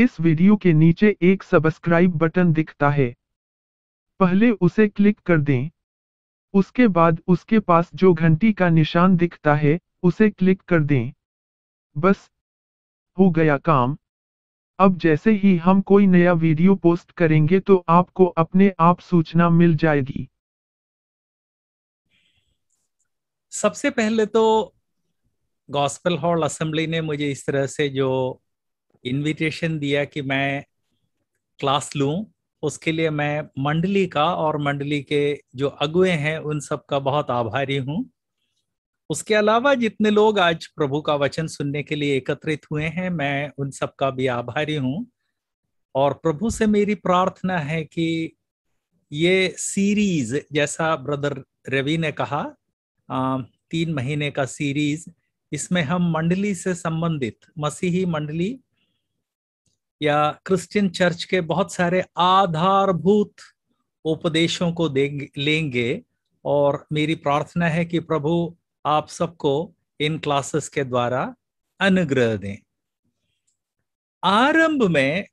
इस वीडियो के नीचे एक सब्सक्राइब बटन दिखता है पहले उसे क्लिक कर दें उसके बाद उसके पास जो घंटी का निशान दिखता है उसे क्लिक कर दें बस हो गया काम अब जैसे ही हम कोई नया वीडियो पोस्ट करेंगे तो आपको अपने आप सूचना मिल जाएगी सबसे पहले तो गॉस्पल हॉल असेंबली ने मुझे इस तरह से जो इनविटेशन दिया कि मैं क्लास लूं उसके लिए मैं मंडली का और मंडली के जो अगुए हैं उन सब का बहुत आभारी हूं उसके अलावा जितने लोग आज प्रभु का वचन सुनने के लिए एकत्रित हुए हैं मैं उन सब का भी आभारी हूं और प्रभु से मेरी प्रार्थना है कि ये सीरीज जैसा ब्रदर रवि ने कहा तीन महीने का सीरीज इसमें हम मंडली से संबंधित मसीही मंडली या क्रिश्चियन चर्च के बहुत सारे आधारभूत उपदेशों को देंगे लेंगे और मेरी प्रार्थना है कि प्रभु आप सबको इन क्लासेस के द्वारा अनुग्रह दें आरंभ में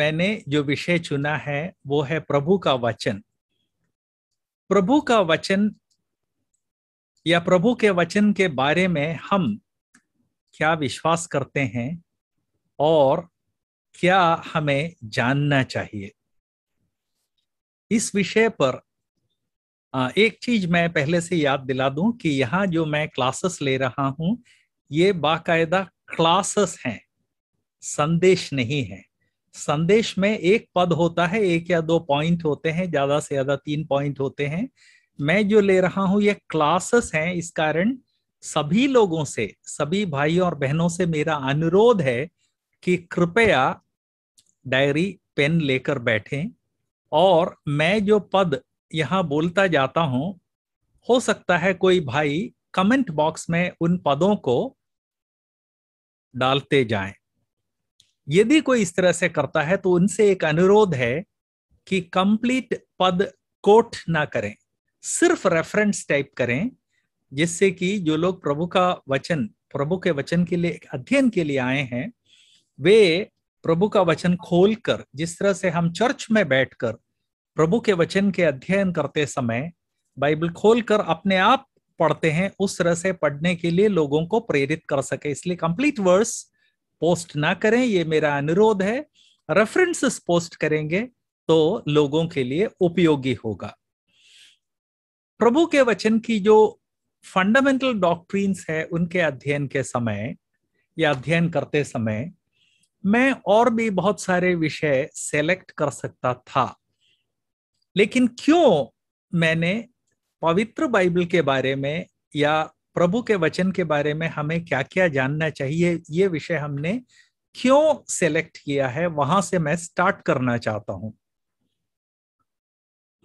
मैंने जो विषय चुना है वो है प्रभु का वचन प्रभु का वचन या प्रभु के वचन के बारे में हम क्या विश्वास करते हैं और क्या हमें जानना चाहिए इस विषय पर एक चीज मैं पहले से याद दिला दूं कि यहाँ जो मैं क्लासेस ले रहा हूं ये बाकायदा क्लासेस हैं संदेश नहीं है संदेश में एक पद होता है एक या दो पॉइंट होते हैं ज्यादा से ज्यादा तीन पॉइंट होते हैं मैं जो ले रहा हूं ये क्लासेस हैं इस कारण सभी लोगों से सभी भाई और बहनों से मेरा अनुरोध है कि कृपया डायरी पेन लेकर बैठे और मैं जो पद यहाँ बोलता जाता हूँ हो सकता है कोई भाई कमेंट बॉक्स में उन पदों को डालते जाएं। यदि कोई इस तरह से करता है तो उनसे एक अनुरोध है कि कंप्लीट पद कोट ना करें सिर्फ रेफरेंस टाइप करें जिससे कि जो लोग प्रभु का वचन प्रभु के वचन के लिए अध्ययन के लिए आए हैं वे प्रभु का वचन खोलकर जिस तरह से हम चर्च में बैठकर प्रभु के वचन के अध्ययन करते समय बाइबल खोलकर अपने आप पढ़ते हैं उस तरह से पढ़ने के लिए लोगों को प्रेरित कर सके इसलिए कंप्लीट वर्स पोस्ट ना करें ये मेरा अनुरोध है रेफरेंसेस पोस्ट करेंगे तो लोगों के लिए उपयोगी होगा प्रभु के वचन की जो फंडामेंटल डॉक्ट्रीन्स है उनके अध्ययन के समय या अध्ययन करते समय मैं और भी बहुत सारे विषय सेलेक्ट कर सकता था लेकिन क्यों मैंने पवित्र बाइबल के बारे में या प्रभु के वचन के बारे में हमें क्या क्या जानना चाहिए ये विषय हमने क्यों सेलेक्ट किया है वहां से मैं स्टार्ट करना चाहता हूं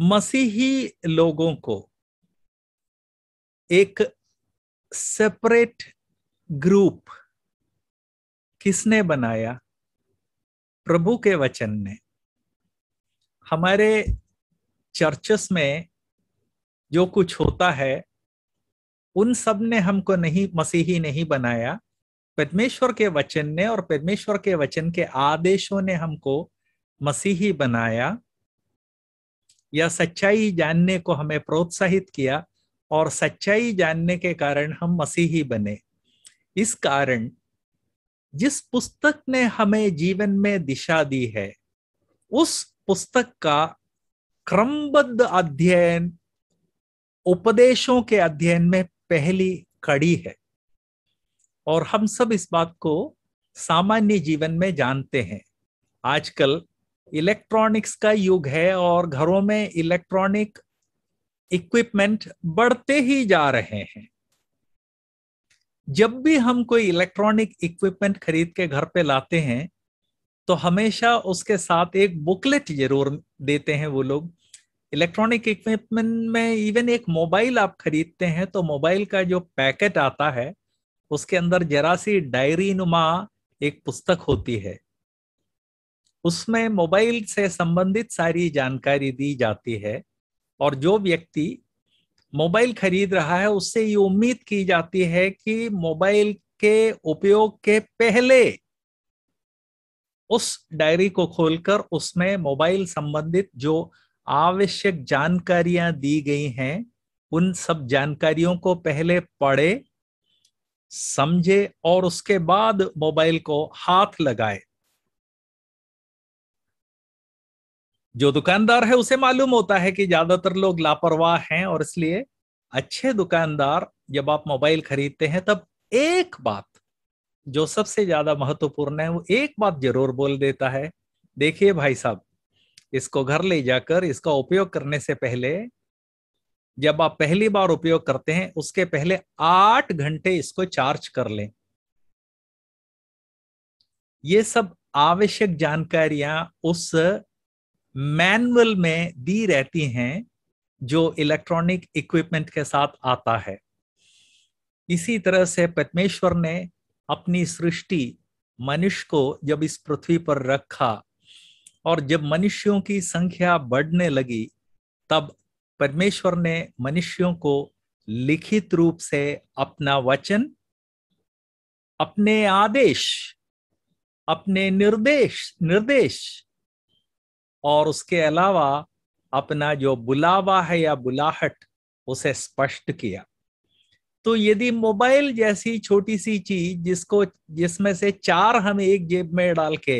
मसीही लोगों को एक सेपरेट ग्रुप किसने बनाया प्रभु के वचन ने हमारे चर्चस में जो कुछ होता है उन सब ने हमको नहीं मसीही नहीं बनाया परमेश्वर के वचन ने और परमेश्वर के वचन के आदेशों ने हमको मसीही बनाया या सच्चाई जानने को हमें प्रोत्साहित किया और सच्चाई जानने के कारण हम मसीही बने इस कारण जिस पुस्तक ने हमें जीवन में दिशा दी है उस पुस्तक का क्रमबद्ध अध्ययन उपदेशों के अध्ययन में पहली कड़ी है और हम सब इस बात को सामान्य जीवन में जानते हैं आजकल इलेक्ट्रॉनिक्स का युग है और घरों में इलेक्ट्रॉनिक इक्विपमेंट बढ़ते ही जा रहे हैं जब भी हम कोई इलेक्ट्रॉनिक इक्विपमेंट खरीद के घर पे लाते हैं तो हमेशा उसके साथ एक बुकलेट जरूर देते हैं वो लोग इलेक्ट्रॉनिक इक्विपमेंट में इवन एक मोबाइल आप खरीदते हैं तो मोबाइल का जो पैकेट आता है उसके अंदर जरा सी डायरी नुमा एक पुस्तक होती है उसमें मोबाइल से संबंधित सारी जानकारी दी जाती है और जो व्यक्ति मोबाइल खरीद रहा है उससे ये उम्मीद की जाती है कि मोबाइल के उपयोग के पहले उस डायरी को खोलकर उसमें मोबाइल संबंधित जो आवश्यक जानकारियां दी गई हैं उन सब जानकारियों को पहले पढ़े समझे और उसके बाद मोबाइल को हाथ लगाए जो दुकानदार है उसे मालूम होता है कि ज्यादातर लोग लापरवाह हैं और इसलिए अच्छे दुकानदार जब आप मोबाइल खरीदते हैं तब एक बात जो सबसे ज्यादा महत्वपूर्ण है वो एक बात जरूर बोल देता है देखिए भाई साहब इसको घर ले जाकर इसका उपयोग करने से पहले जब आप पहली बार उपयोग करते हैं उसके पहले आठ घंटे इसको चार्ज कर लें ये सब आवश्यक जानकारियां उस मैनुअल में दी रहती हैं जो इलेक्ट्रॉनिक इक्विपमेंट के साथ आता है इसी तरह से पद्मेश्वर ने अपनी सृष्टि मनुष्य को जब इस पृथ्वी पर रखा और जब मनुष्यों की संख्या बढ़ने लगी तब परमेश्वर ने मनुष्यों को लिखित रूप से अपना वचन अपने आदेश अपने निर्देश निर्देश और उसके अलावा अपना जो बुलावा है या बुलाहट उसे स्पष्ट किया तो यदि मोबाइल जैसी छोटी सी चीज जिसको जिसमें से चार हम एक जेब में डाल के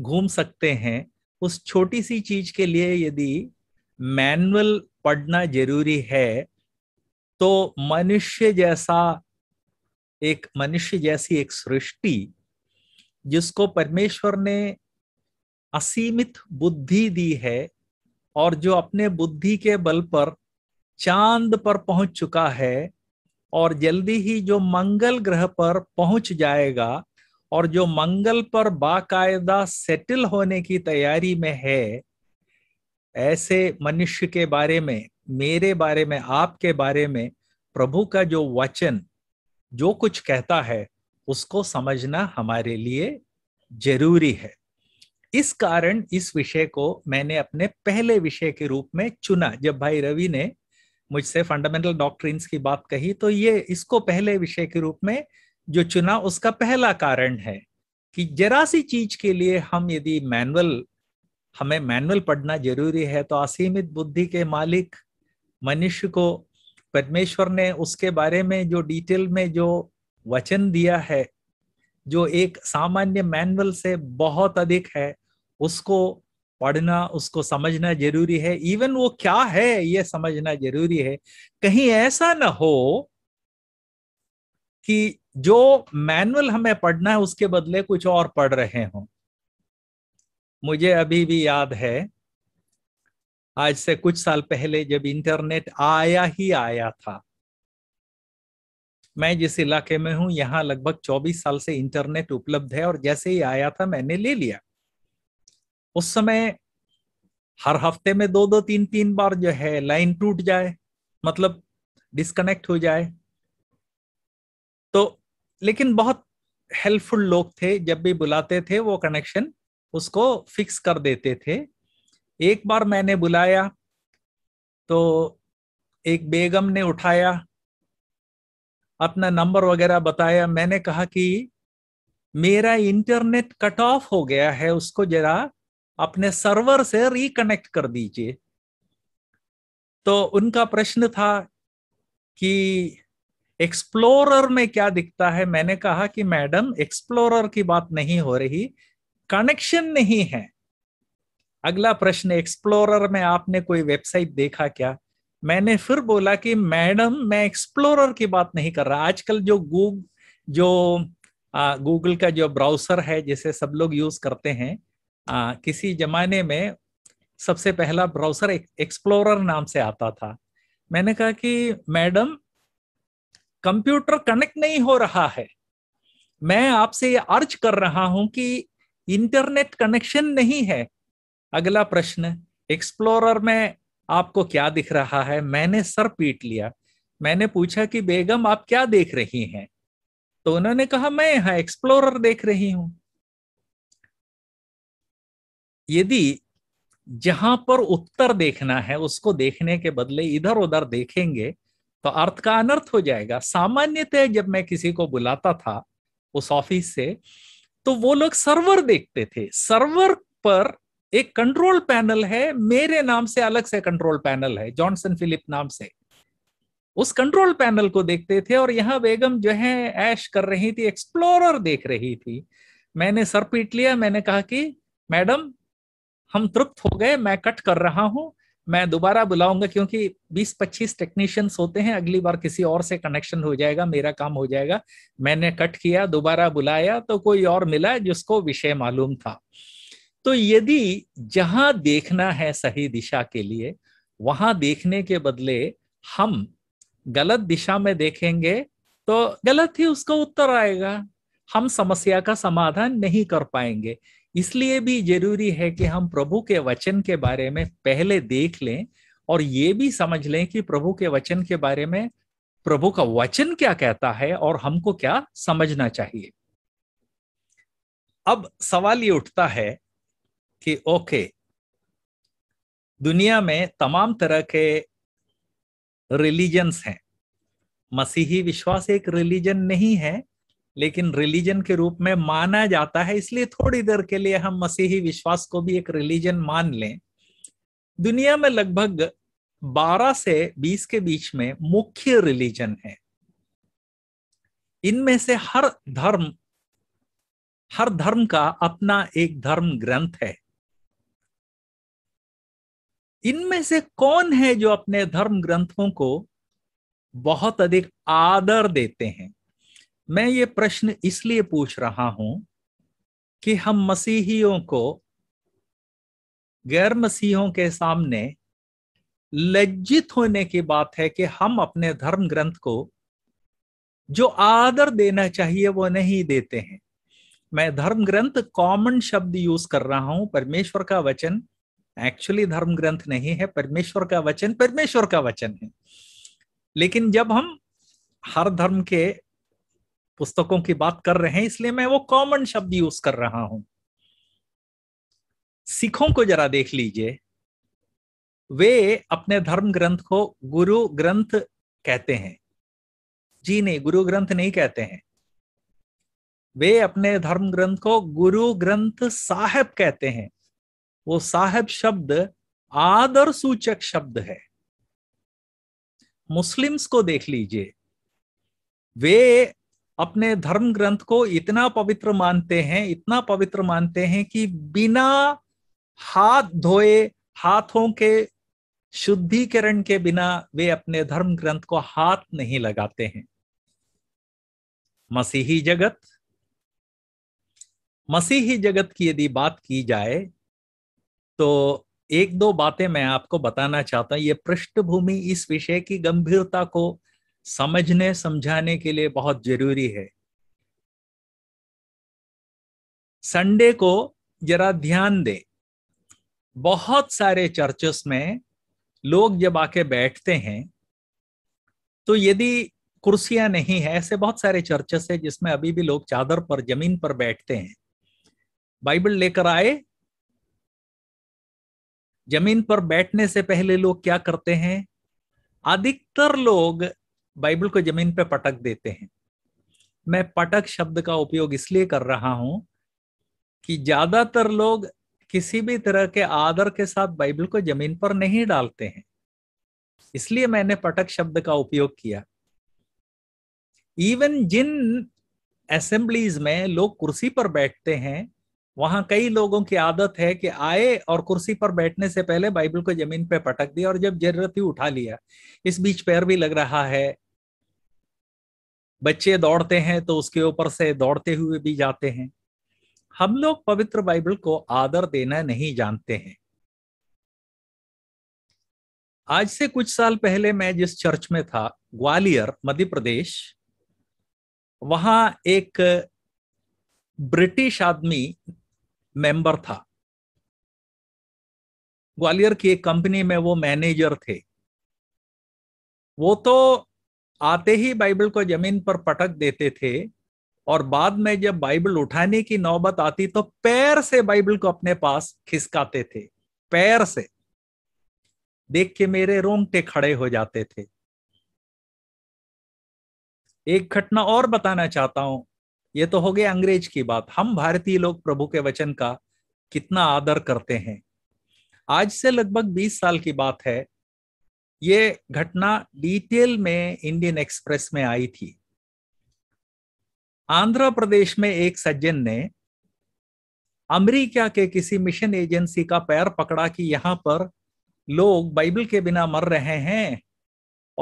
घूम सकते हैं उस छोटी सी चीज के लिए यदि मैनुअल पढ़ना जरूरी है तो मनुष्य जैसा एक मनुष्य जैसी एक सृष्टि जिसको परमेश्वर ने असीमित बुद्धि दी है और जो अपने बुद्धि के बल पर चांद पर पहुंच चुका है और जल्दी ही जो मंगल ग्रह पर पहुंच जाएगा और जो मंगल पर बाकायदा सेटल होने की तैयारी में है ऐसे मनुष्य के बारे में मेरे बारे में आपके बारे में प्रभु का जो वचन जो कुछ कहता है उसको समझना हमारे लिए जरूरी है इस कारण इस विषय को मैंने अपने पहले विषय के रूप में चुना जब भाई रवि ने मुझसे फंडामेंटल डॉक्ट्रिन्स की बात कही तो ये इसको पहले विषय के रूप में जो चुना उसका पहला कारण है कि जरा सी चीज के लिए हम यदि मैनुअल हमें मैनुअल पढ़ना जरूरी है तो असीमित बुद्धि के मालिक मनुष्य को परमेश्वर ने उसके बारे में जो डिटेल में जो वचन दिया है जो एक सामान्य मैनुअल से बहुत अधिक है उसको पढ़ना उसको समझना जरूरी है इवन वो क्या है ये समझना जरूरी है कहीं ऐसा ना हो कि जो मैनुअल हमें पढ़ना है उसके बदले कुछ और पढ़ रहे हों मुझे अभी भी याद है आज से कुछ साल पहले जब इंटरनेट आया ही आया था मैं जिस इलाके में हूं यहां लगभग 24 साल से इंटरनेट उपलब्ध है और जैसे ही आया था मैंने ले लिया उस समय हर हफ्ते में दो दो तीन तीन बार जो है लाइन टूट जाए मतलब डिस्कनेक्ट हो जाए तो लेकिन बहुत हेल्पफुल लोग थे जब भी बुलाते थे वो कनेक्शन उसको फिक्स कर देते थे एक बार मैंने बुलाया तो एक बेगम ने उठाया अपना नंबर वगैरह बताया मैंने कहा कि मेरा इंटरनेट कट ऑफ हो गया है उसको जरा अपने सर्वर से रिकनेक्ट कर दीजिए तो उनका प्रश्न था कि एक्सप्लोरर में क्या दिखता है मैंने कहा कि मैडम एक्सप्लोरर की बात नहीं हो रही कनेक्शन नहीं है अगला प्रश्न एक्सप्लोरर में आपने कोई वेबसाइट देखा क्या मैंने फिर बोला कि मैडम मैं एक्सप्लोरर की बात नहीं कर रहा आजकल जो गूग जो गूगल का जो ब्राउसर है जिसे सब लोग यूज करते हैं आ, किसी जमाने में सबसे पहला ब्राउजर एक, एक्सप्लोरर नाम से आता था मैंने कहा कि मैडम कंप्यूटर कनेक्ट नहीं हो रहा है मैं आपसे ये अर्ज कर रहा हूं कि इंटरनेट कनेक्शन नहीं है अगला प्रश्न एक्सप्लोरर में आपको क्या दिख रहा है मैंने सर पीट लिया मैंने पूछा कि बेगम आप क्या देख रही हैं तो उन्होंने कहा मैं यहाँ एक्सप्लोरर देख रही हूं यदि जहां पर उत्तर देखना है उसको देखने के बदले इधर उधर देखेंगे तो अर्थ का अनर्थ हो जाएगा सामान्यतः जब मैं किसी को बुलाता था उस ऑफिस से तो वो लोग सर्वर देखते थे सर्वर पर एक कंट्रोल पैनल है मेरे नाम से अलग से कंट्रोल पैनल है जॉनसन फिलिप नाम से उस कंट्रोल पैनल को देखते थे और यहां बेगम जो है ऐश कर रही थी एक्सप्लोरर देख रही थी मैंने सर पीट लिया मैंने कहा कि मैडम हम तृप्त हो गए मैं कट कर रहा हूं मैं दोबारा बुलाऊंगा क्योंकि 20-25 टेक्नीशियंस होते हैं अगली बार किसी और से कनेक्शन हो जाएगा मेरा काम हो जाएगा मैंने कट किया दोबारा बुलाया तो कोई और मिला जिसको विषय मालूम था तो यदि जहां देखना है सही दिशा के लिए वहां देखने के बदले हम गलत दिशा में देखेंगे तो गलत ही उसका उत्तर आएगा हम समस्या का समाधान नहीं कर पाएंगे इसलिए भी जरूरी है कि हम प्रभु के वचन के बारे में पहले देख लें और ये भी समझ लें कि प्रभु के वचन के बारे में प्रभु का वचन क्या कहता है और हमको क्या समझना चाहिए अब सवाल ये उठता है कि ओके दुनिया में तमाम तरह के रिलीजन्स हैं मसीही विश्वास एक रिलीजन नहीं है लेकिन रिलीजन के रूप में माना जाता है इसलिए थोड़ी देर के लिए हम मसीही विश्वास को भी एक रिलीजन मान लें दुनिया में लगभग 12 से 20 के बीच में मुख्य रिलीजन है इनमें से हर धर्म हर धर्म का अपना एक धर्म ग्रंथ है इनमें से कौन है जो अपने धर्म ग्रंथों को बहुत अधिक आदर देते हैं मैं ये प्रश्न इसलिए पूछ रहा हूं कि हम मसीहियों को गैर मसीहों के सामने लज्जित होने की बात है कि हम अपने धर्म ग्रंथ को जो आदर देना चाहिए वो नहीं देते हैं मैं धर्म ग्रंथ कॉमन शब्द यूज कर रहा हूं परमेश्वर का वचन एक्चुअली धर्म ग्रंथ नहीं है परमेश्वर का वचन परमेश्वर का वचन है लेकिन जब हम हर धर्म के पुस्तकों की बात कर रहे हैं इसलिए मैं वो कॉमन शब्द यूज कर रहा हूं सिखों को जरा देख लीजिए वे अपने धर्म ग्रंथ को गुरु ग्रंथ कहते हैं जी नहीं गुरु ग्रंथ नहीं कहते हैं वे अपने धर्म ग्रंथ को गुरु ग्रंथ साहेब कहते हैं वो साहेब शब्द आदर सूचक शब्द है मुस्लिम्स को देख लीजिए वे अपने धर्म ग्रंथ को इतना पवित्र मानते हैं इतना पवित्र मानते हैं कि बिना हाथ धोए हाथों के शुद्धिकरण के बिना वे अपने धर्म ग्रंथ को हाथ नहीं लगाते हैं मसीही जगत मसीही जगत की यदि बात की जाए तो एक दो बातें मैं आपको बताना चाहता हूं ये पृष्ठभूमि इस विषय की गंभीरता को समझने समझाने के लिए बहुत जरूरी है संडे को जरा ध्यान दे बहुत सारे चर्चेस में लोग जब आके बैठते हैं तो यदि कुर्सियां नहीं है ऐसे बहुत सारे चर्चेस है जिसमें अभी भी लोग चादर पर जमीन पर बैठते हैं बाइबल लेकर आए जमीन पर बैठने से पहले लोग क्या करते हैं अधिकतर लोग बाइबल को जमीन पर पटक देते हैं मैं पटक शब्द का उपयोग इसलिए कर रहा हूं कि ज्यादातर लोग किसी भी तरह के आदर के साथ बाइबल को जमीन पर नहीं डालते हैं इसलिए मैंने पटक शब्द का उपयोग किया इवन जिन असेंबलीज में लोग कुर्सी पर बैठते हैं वहां कई लोगों की आदत है कि आए और कुर्सी पर बैठने से पहले बाइबल को जमीन पर पटक दिया और जब जरूरत ही उठा लिया इस बीच पैर भी लग रहा है बच्चे दौड़ते हैं तो उसके ऊपर से दौड़ते हुए भी जाते हैं हम लोग पवित्र बाइबल को आदर देना नहीं जानते हैं आज से कुछ साल पहले मैं जिस चर्च में था ग्वालियर मध्य प्रदेश वहां एक ब्रिटिश आदमी मेंबर था ग्वालियर की एक कंपनी में वो मैनेजर थे वो तो आते ही बाइबल को जमीन पर पटक देते थे और बाद में जब बाइबल उठाने की नौबत आती तो पैर से बाइबल को अपने पास खिसकाते थे पैर से देख के मेरे रोंगटे खड़े हो जाते थे एक घटना और बताना चाहता हूं ये तो हो गया अंग्रेज की बात हम भारतीय लोग प्रभु के वचन का कितना आदर करते हैं आज से लगभग 20 साल की बात है ये घटना डिटेल में इंडियन एक्सप्रेस में आई थी आंध्र प्रदेश में एक सज्जन ने अमेरिका के किसी मिशन एजेंसी का पैर पकड़ा कि यहां पर लोग बाइबल के बिना मर रहे हैं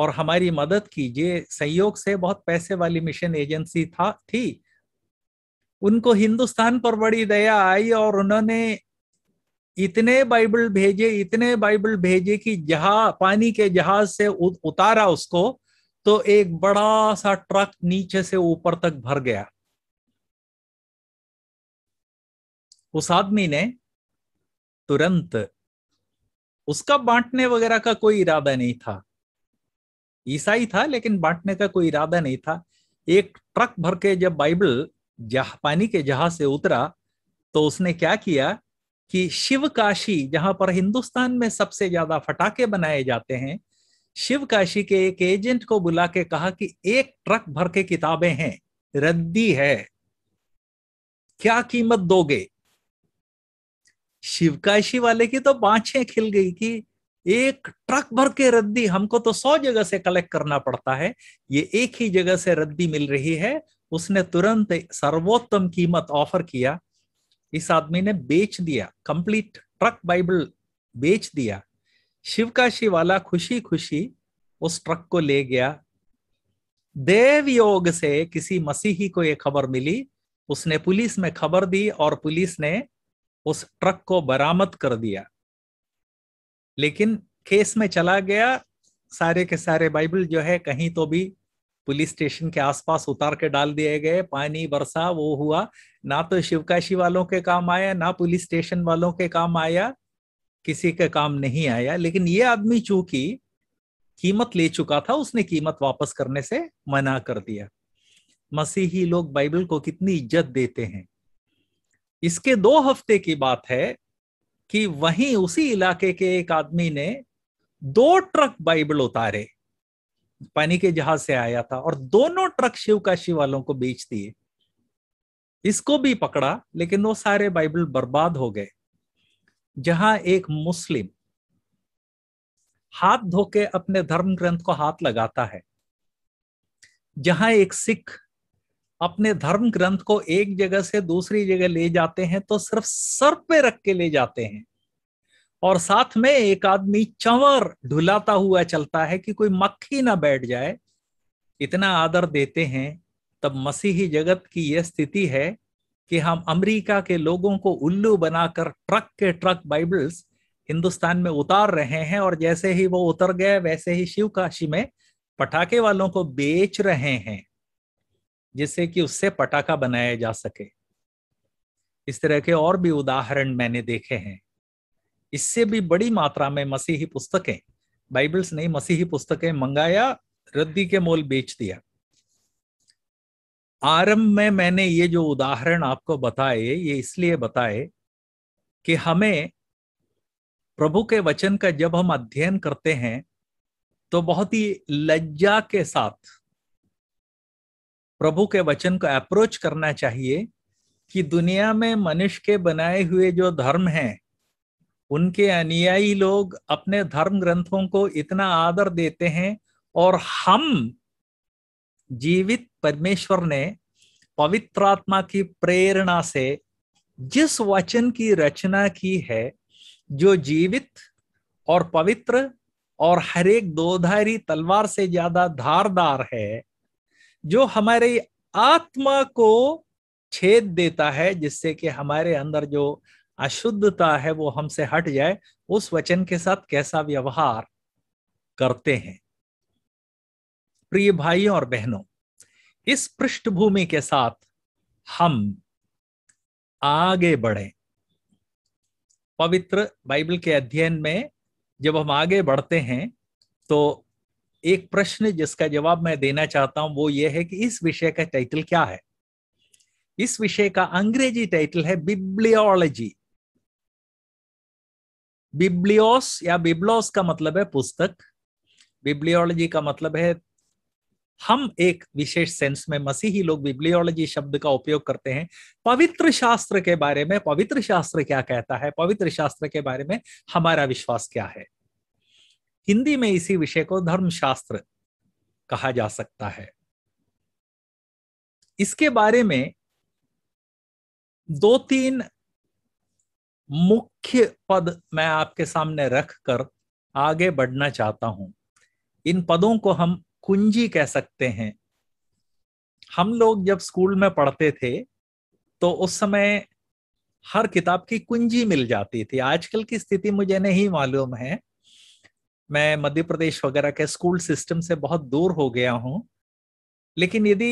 और हमारी मदद कीजिए सहयोग से बहुत पैसे वाली मिशन एजेंसी था थी उनको हिंदुस्तान पर बड़ी दया आई और उन्होंने इतने बाइबल भेजे इतने बाइबल भेजे कि जहाज पानी के जहाज से उ, उतारा उसको तो एक बड़ा सा ट्रक नीचे से ऊपर तक भर गया उस आदमी ने तुरंत उसका बांटने वगैरह का कोई इरादा नहीं था ईसाई था लेकिन बांटने का कोई इरादा नहीं था एक ट्रक भर के जब बाइबल जहा पानी के जहाज से उतरा तो उसने क्या किया कि शिव काशी जहां पर हिंदुस्तान में सबसे ज्यादा फटाके बनाए जाते हैं शिव काशी के एक एजेंट को बुला के कहा कि एक ट्रक भर के किताबें हैं रद्दी है क्या कीमत दोगे शिवकाशी वाले की तो बाछे खिल गई कि एक ट्रक भर के रद्दी हमको तो सौ जगह से कलेक्ट करना पड़ता है ये एक ही जगह से रद्दी मिल रही है उसने तुरंत सर्वोत्तम कीमत ऑफर किया इस आदमी ने बेच दिया कंप्लीट ट्रक बाइबल बेच दिया शिव काशी वाला खुशी खुशी उस ट्रक को ले गया देव योग से किसी मसीही को यह खबर मिली उसने पुलिस में खबर दी और पुलिस ने उस ट्रक को बरामद कर दिया लेकिन केस में चला गया सारे के सारे बाइबल जो है कहीं तो भी पुलिस स्टेशन के आसपास उतार के डाल दिए गए पानी बरसा वो हुआ ना तो शिवकाशी वालों के काम आया ना पुलिस स्टेशन वालों के काम आया किसी के काम नहीं आया लेकिन ये आदमी चूंकि कीमत ले चुका था उसने कीमत वापस करने से मना कर दिया मसीही लोग बाइबल को कितनी इज्जत देते हैं इसके दो हफ्ते की बात है कि वहीं उसी इलाके के एक आदमी ने दो ट्रक बाइबल उतारे पानी के जहाज से आया था और दोनों ट्रक शिवकाशी वालों को बेच दिए इसको भी पकड़ा लेकिन वो सारे बाइबल बर्बाद हो गए जहां एक मुस्लिम हाथ धो के अपने धर्म ग्रंथ को हाथ लगाता है जहां एक सिख अपने धर्म ग्रंथ को एक जगह से दूसरी जगह ले जाते हैं तो सिर्फ सर पे रख के ले जाते हैं और साथ में एक आदमी चंवर ढुलाता हुआ चलता है कि कोई मक्खी ना बैठ जाए इतना आदर देते हैं तब मसीही जगत की यह स्थिति है कि हम अमेरिका के लोगों को उल्लू बनाकर ट्रक के ट्रक बाइबल्स हिंदुस्तान में उतार रहे हैं और जैसे ही वो उतर गए वैसे ही शिव काशी में पटाखे वालों को बेच रहे हैं जिससे कि उससे पटाखा बनाया जा सके इस तरह के और भी उदाहरण मैंने देखे हैं इससे भी बड़ी मात्रा में मसीही पुस्तकें बाइबल्स नहीं मसीही पुस्तकें मंगाया रद्दी के मोल बेच दिया आरंभ में मैंने ये जो उदाहरण आपको बताए ये इसलिए बताए कि हमें प्रभु के वचन का जब हम अध्ययन करते हैं तो बहुत ही लज्जा के साथ प्रभु के वचन को अप्रोच करना चाहिए कि दुनिया में मनुष्य के बनाए हुए जो धर्म हैं उनके अनुयायी लोग अपने धर्म ग्रंथों को इतना आदर देते हैं और हम जीवित परमेश्वर ने पवित्र आत्मा की प्रेरणा से जिस वचन की रचना की है जो जीवित और पवित्र और हरेक दोधारी तलवार से ज्यादा धारदार है जो हमारे आत्मा को छेद देता है जिससे कि हमारे अंदर जो अशुद्धता है वो हमसे हट जाए उस वचन के साथ कैसा व्यवहार करते हैं प्रिय भाई और बहनों इस पृष्ठभूमि के साथ हम आगे बढ़े पवित्र बाइबल के अध्ययन में जब हम आगे बढ़ते हैं तो एक प्रश्न जिसका जवाब मैं देना चाहता हूं वो ये है कि इस विषय का टाइटल क्या है इस विषय का अंग्रेजी टाइटल है बिब्लियोलॉजी बिब्लियोस या बिब्लोस का मतलब है पुस्तक बिब्लियोलॉजी का मतलब है हम एक विशेष सेंस में मसीही लोग बिब्लियोलॉजी शब्द का उपयोग करते हैं पवित्र शास्त्र के बारे में पवित्र शास्त्र क्या कहता है पवित्र शास्त्र के बारे में हमारा विश्वास क्या है हिंदी में इसी विषय को धर्मशास्त्र कहा जा सकता है इसके बारे में दो तीन मुख्य पद मैं आपके सामने रख कर आगे बढ़ना चाहता हूं इन पदों को हम कुंजी कह सकते हैं हम लोग जब स्कूल में पढ़ते थे तो उस समय हर किताब की कुंजी मिल जाती थी आजकल की स्थिति मुझे नहीं मालूम है मैं मध्य प्रदेश वगैरह के स्कूल सिस्टम से बहुत दूर हो गया हूं लेकिन यदि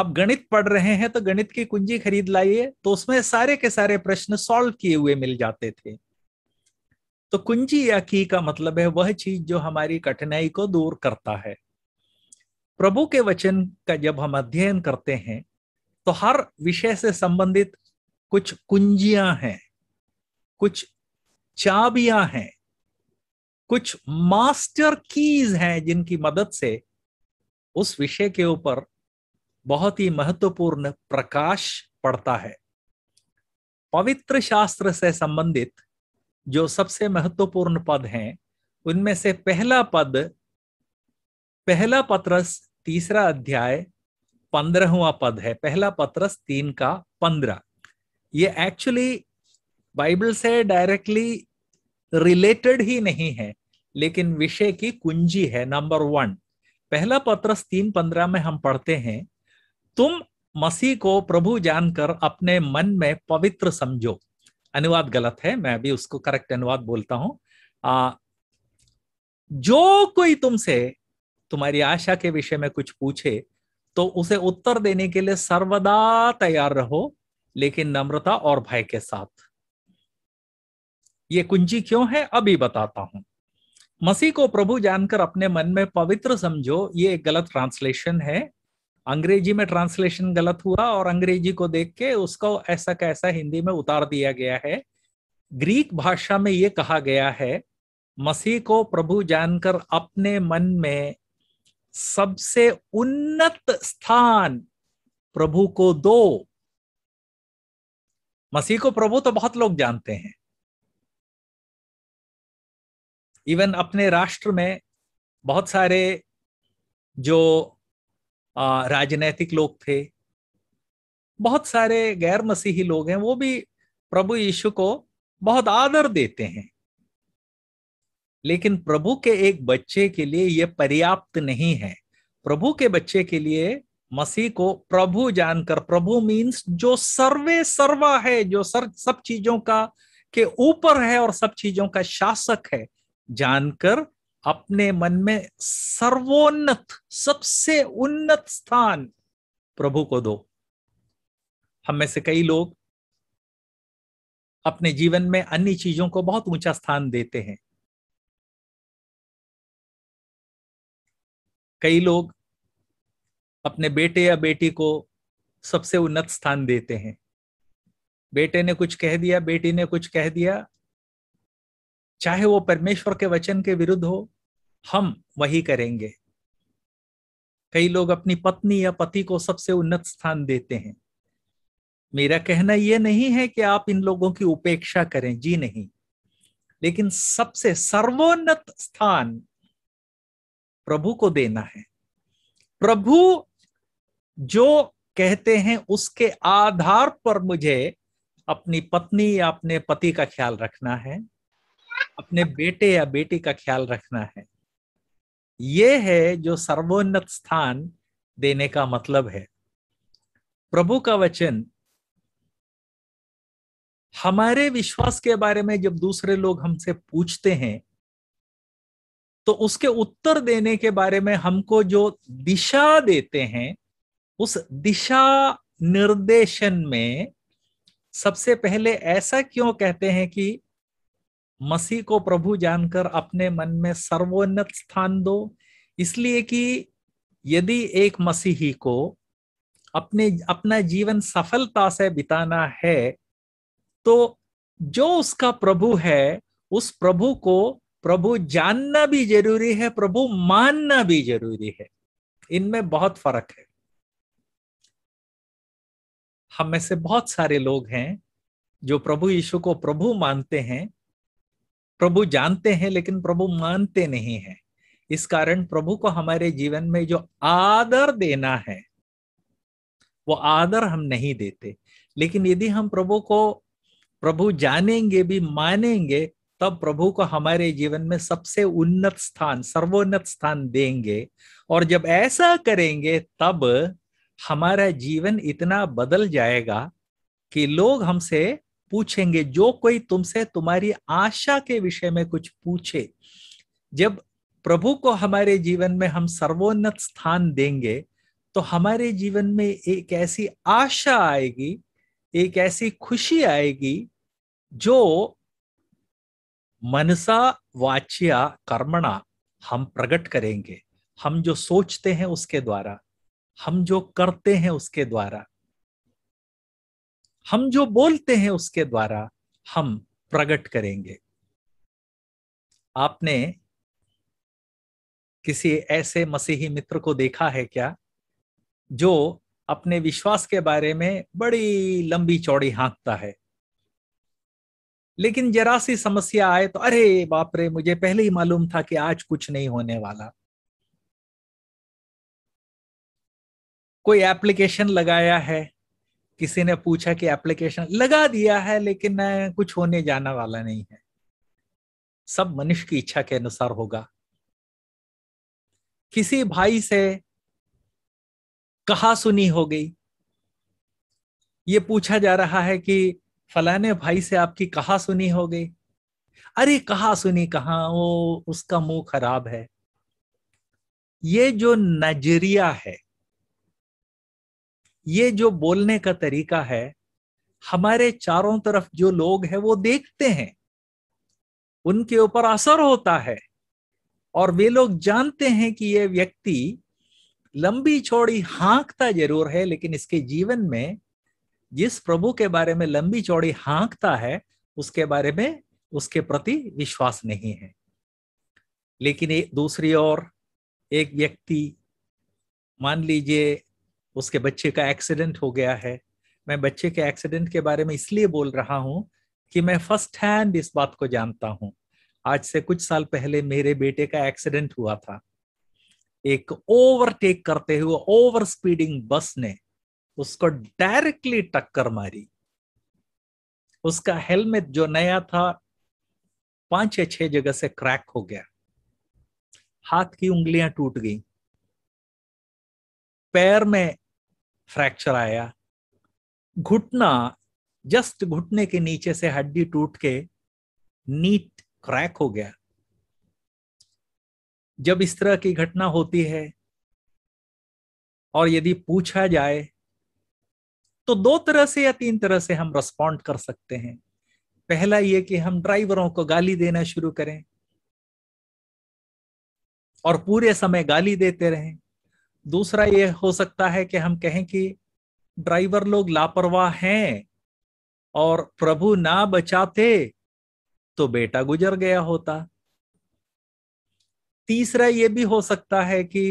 आप गणित पढ़ रहे हैं तो गणित की कुंजी खरीद लाइए तो उसमें सारे के सारे प्रश्न सॉल्व किए हुए मिल जाते थे तो कुंजी या की का मतलब है वह चीज जो हमारी कठिनाई को दूर करता है प्रभु के वचन का जब हम अध्ययन करते हैं तो हर विषय से संबंधित कुछ कुंजियां हैं कुछ चाबियां हैं कुछ मास्टर कीज हैं जिनकी मदद से उस विषय के ऊपर बहुत ही महत्वपूर्ण प्रकाश पड़ता है पवित्र शास्त्र से संबंधित जो सबसे महत्वपूर्ण पद हैं उनमें से पहला पद पहला पत्रस तीसरा अध्याय पंद्रहवा पद है पहला पत्रस तीन का पंद्रह ये एक्चुअली बाइबल से डायरेक्टली रिलेटेड ही नहीं है लेकिन विषय की कुंजी है नंबर वन पहला पत्रस तीन पंद्रह में हम पढ़ते हैं तुम मसीह को प्रभु जानकर अपने मन में पवित्र समझो अनुवाद गलत है मैं अभी उसको करेक्ट अनुवाद बोलता हूं जो कोई तुमसे तुम्हारी आशा के विषय में कुछ पूछे तो उसे उत्तर देने के लिए सर्वदा तैयार रहो लेकिन नम्रता और भय के साथ ये कुंजी क्यों है अभी बताता हूं मसीह को प्रभु जानकर अपने मन में पवित्र समझो ये एक गलत ट्रांसलेशन है अंग्रेजी में ट्रांसलेशन गलत हुआ और अंग्रेजी को देख के उसको ऐसा कैसा हिंदी में उतार दिया गया है ग्रीक भाषा में ये कहा गया है मसीह को प्रभु जानकर अपने मन में सबसे उन्नत स्थान प्रभु को दो मसीह को प्रभु तो बहुत लोग जानते हैं इवन अपने राष्ट्र में बहुत सारे जो राजनैतिक लोग थे बहुत सारे गैर मसीही लोग हैं वो भी प्रभु यीशु को बहुत आदर देते हैं लेकिन प्रभु के एक बच्चे के लिए यह पर्याप्त नहीं है प्रभु के बच्चे के लिए मसीह को प्रभु जानकर प्रभु मीन्स जो सर्वे सर्वा है जो सर सब चीजों का के ऊपर है और सब चीजों का शासक है जानकर अपने मन में सर्वोन्नत सबसे उन्नत स्थान प्रभु को दो हम में से कई लोग अपने जीवन में अन्य चीजों को बहुत ऊंचा स्थान देते हैं कई लोग अपने बेटे या बेटी को सबसे उन्नत स्थान देते हैं बेटे ने कुछ कह दिया बेटी ने कुछ कह दिया चाहे वो परमेश्वर के वचन के विरुद्ध हो हम वही करेंगे कई लोग अपनी पत्नी या पति को सबसे उन्नत स्थान देते हैं मेरा कहना यह नहीं है कि आप इन लोगों की उपेक्षा करें जी नहीं लेकिन सबसे सर्वोन्नत स्थान प्रभु को देना है प्रभु जो कहते हैं उसके आधार पर मुझे अपनी पत्नी या अपने पति का ख्याल रखना है अपने बेटे या बेटी का ख्याल रखना है ये है जो सर्वोन्नत स्थान देने का मतलब है प्रभु का वचन हमारे विश्वास के बारे में जब दूसरे लोग हमसे पूछते हैं तो उसके उत्तर देने के बारे में हमको जो दिशा देते हैं उस दिशा निर्देशन में सबसे पहले ऐसा क्यों कहते हैं कि मसीह को प्रभु जानकर अपने मन में सर्वोन्नत स्थान दो इसलिए कि यदि एक मसीही को अपने अपना जीवन सफलता से बिताना है तो जो उसका प्रभु है उस प्रभु को प्रभु जानना भी जरूरी है प्रभु मानना भी जरूरी है इनमें बहुत फर्क है हम में से बहुत सारे लोग हैं जो प्रभु यीशु को प्रभु मानते हैं प्रभु जानते हैं लेकिन प्रभु मानते नहीं है इस कारण प्रभु को हमारे जीवन में जो आदर देना है वो आदर हम नहीं देते लेकिन यदि हम प्रभु को प्रभु जानेंगे भी मानेंगे तब प्रभु को हमारे जीवन में सबसे उन्नत स्थान सर्वोन्नत स्थान देंगे और जब ऐसा करेंगे तब हमारा जीवन इतना बदल जाएगा कि लोग हमसे पूछेंगे जो कोई तुमसे तुम्हारी आशा के विषय में कुछ पूछे जब प्रभु को हमारे जीवन में हम सर्वोन्नत स्थान देंगे तो हमारे जीवन में एक ऐसी आशा आएगी एक ऐसी खुशी आएगी जो मनसा वाच्या कर्मणा हम प्रकट करेंगे हम जो सोचते हैं उसके द्वारा हम जो करते हैं उसके द्वारा हम जो बोलते हैं उसके द्वारा हम प्रकट करेंगे आपने किसी ऐसे मसीही मित्र को देखा है क्या जो अपने विश्वास के बारे में बड़ी लंबी चौड़ी हाँकता है लेकिन जरा सी समस्या आए तो अरे बाप रे मुझे पहले ही मालूम था कि आज कुछ नहीं होने वाला कोई एप्लीकेशन लगाया है किसी ने पूछा कि एप्लीकेशन लगा दिया है लेकिन कुछ होने जाना वाला नहीं है सब मनुष्य की इच्छा के अनुसार होगा किसी भाई से कहा सुनी हो गई ये पूछा जा रहा है कि फलाने भाई से आपकी कहा सुनी हो गई अरे कहा सुनी कहा वो उसका मुंह खराब है ये जो नजरिया है ये जो बोलने का तरीका है हमारे चारों तरफ जो लोग हैं वो देखते हैं उनके ऊपर असर होता है और वे लोग जानते हैं कि ये व्यक्ति लंबी चौड़ी हाँकता जरूर है लेकिन इसके जीवन में जिस प्रभु के बारे में लंबी चौड़ी हाँकता है उसके बारे में उसके प्रति विश्वास नहीं है लेकिन दूसरी ओर एक व्यक्ति मान लीजिए उसके बच्चे का एक्सीडेंट हो गया है मैं बच्चे के एक्सीडेंट के बारे में इसलिए बोल रहा हूँ कि मैं फर्स्ट हैंड इस बात को जानता हूँ आज से कुछ साल पहले मेरे बेटे का एक्सीडेंट हुआ था एक ओवरटेक करते हुए ओवर स्पीडिंग बस ने उसको डायरेक्टली टक्कर मारी उसका हेलमेट जो नया था पांच या छह जगह से क्रैक हो गया हाथ की उंगलियां टूट गई पैर में फ्रैक्चर आया घुटना जस्ट घुटने के नीचे से हड्डी टूट के नीट क्रैक हो गया जब इस तरह की घटना होती है और यदि पूछा जाए तो दो तरह से या तीन तरह से हम रिस्पॉन्ड कर सकते हैं पहला ये कि हम ड्राइवरों को गाली देना शुरू करें और पूरे समय गाली देते रहें दूसरा ये हो सकता है कि हम कहें कि ड्राइवर लोग लापरवाह हैं और प्रभु ना बचाते तो बेटा गुजर गया होता तीसरा ये भी हो सकता है कि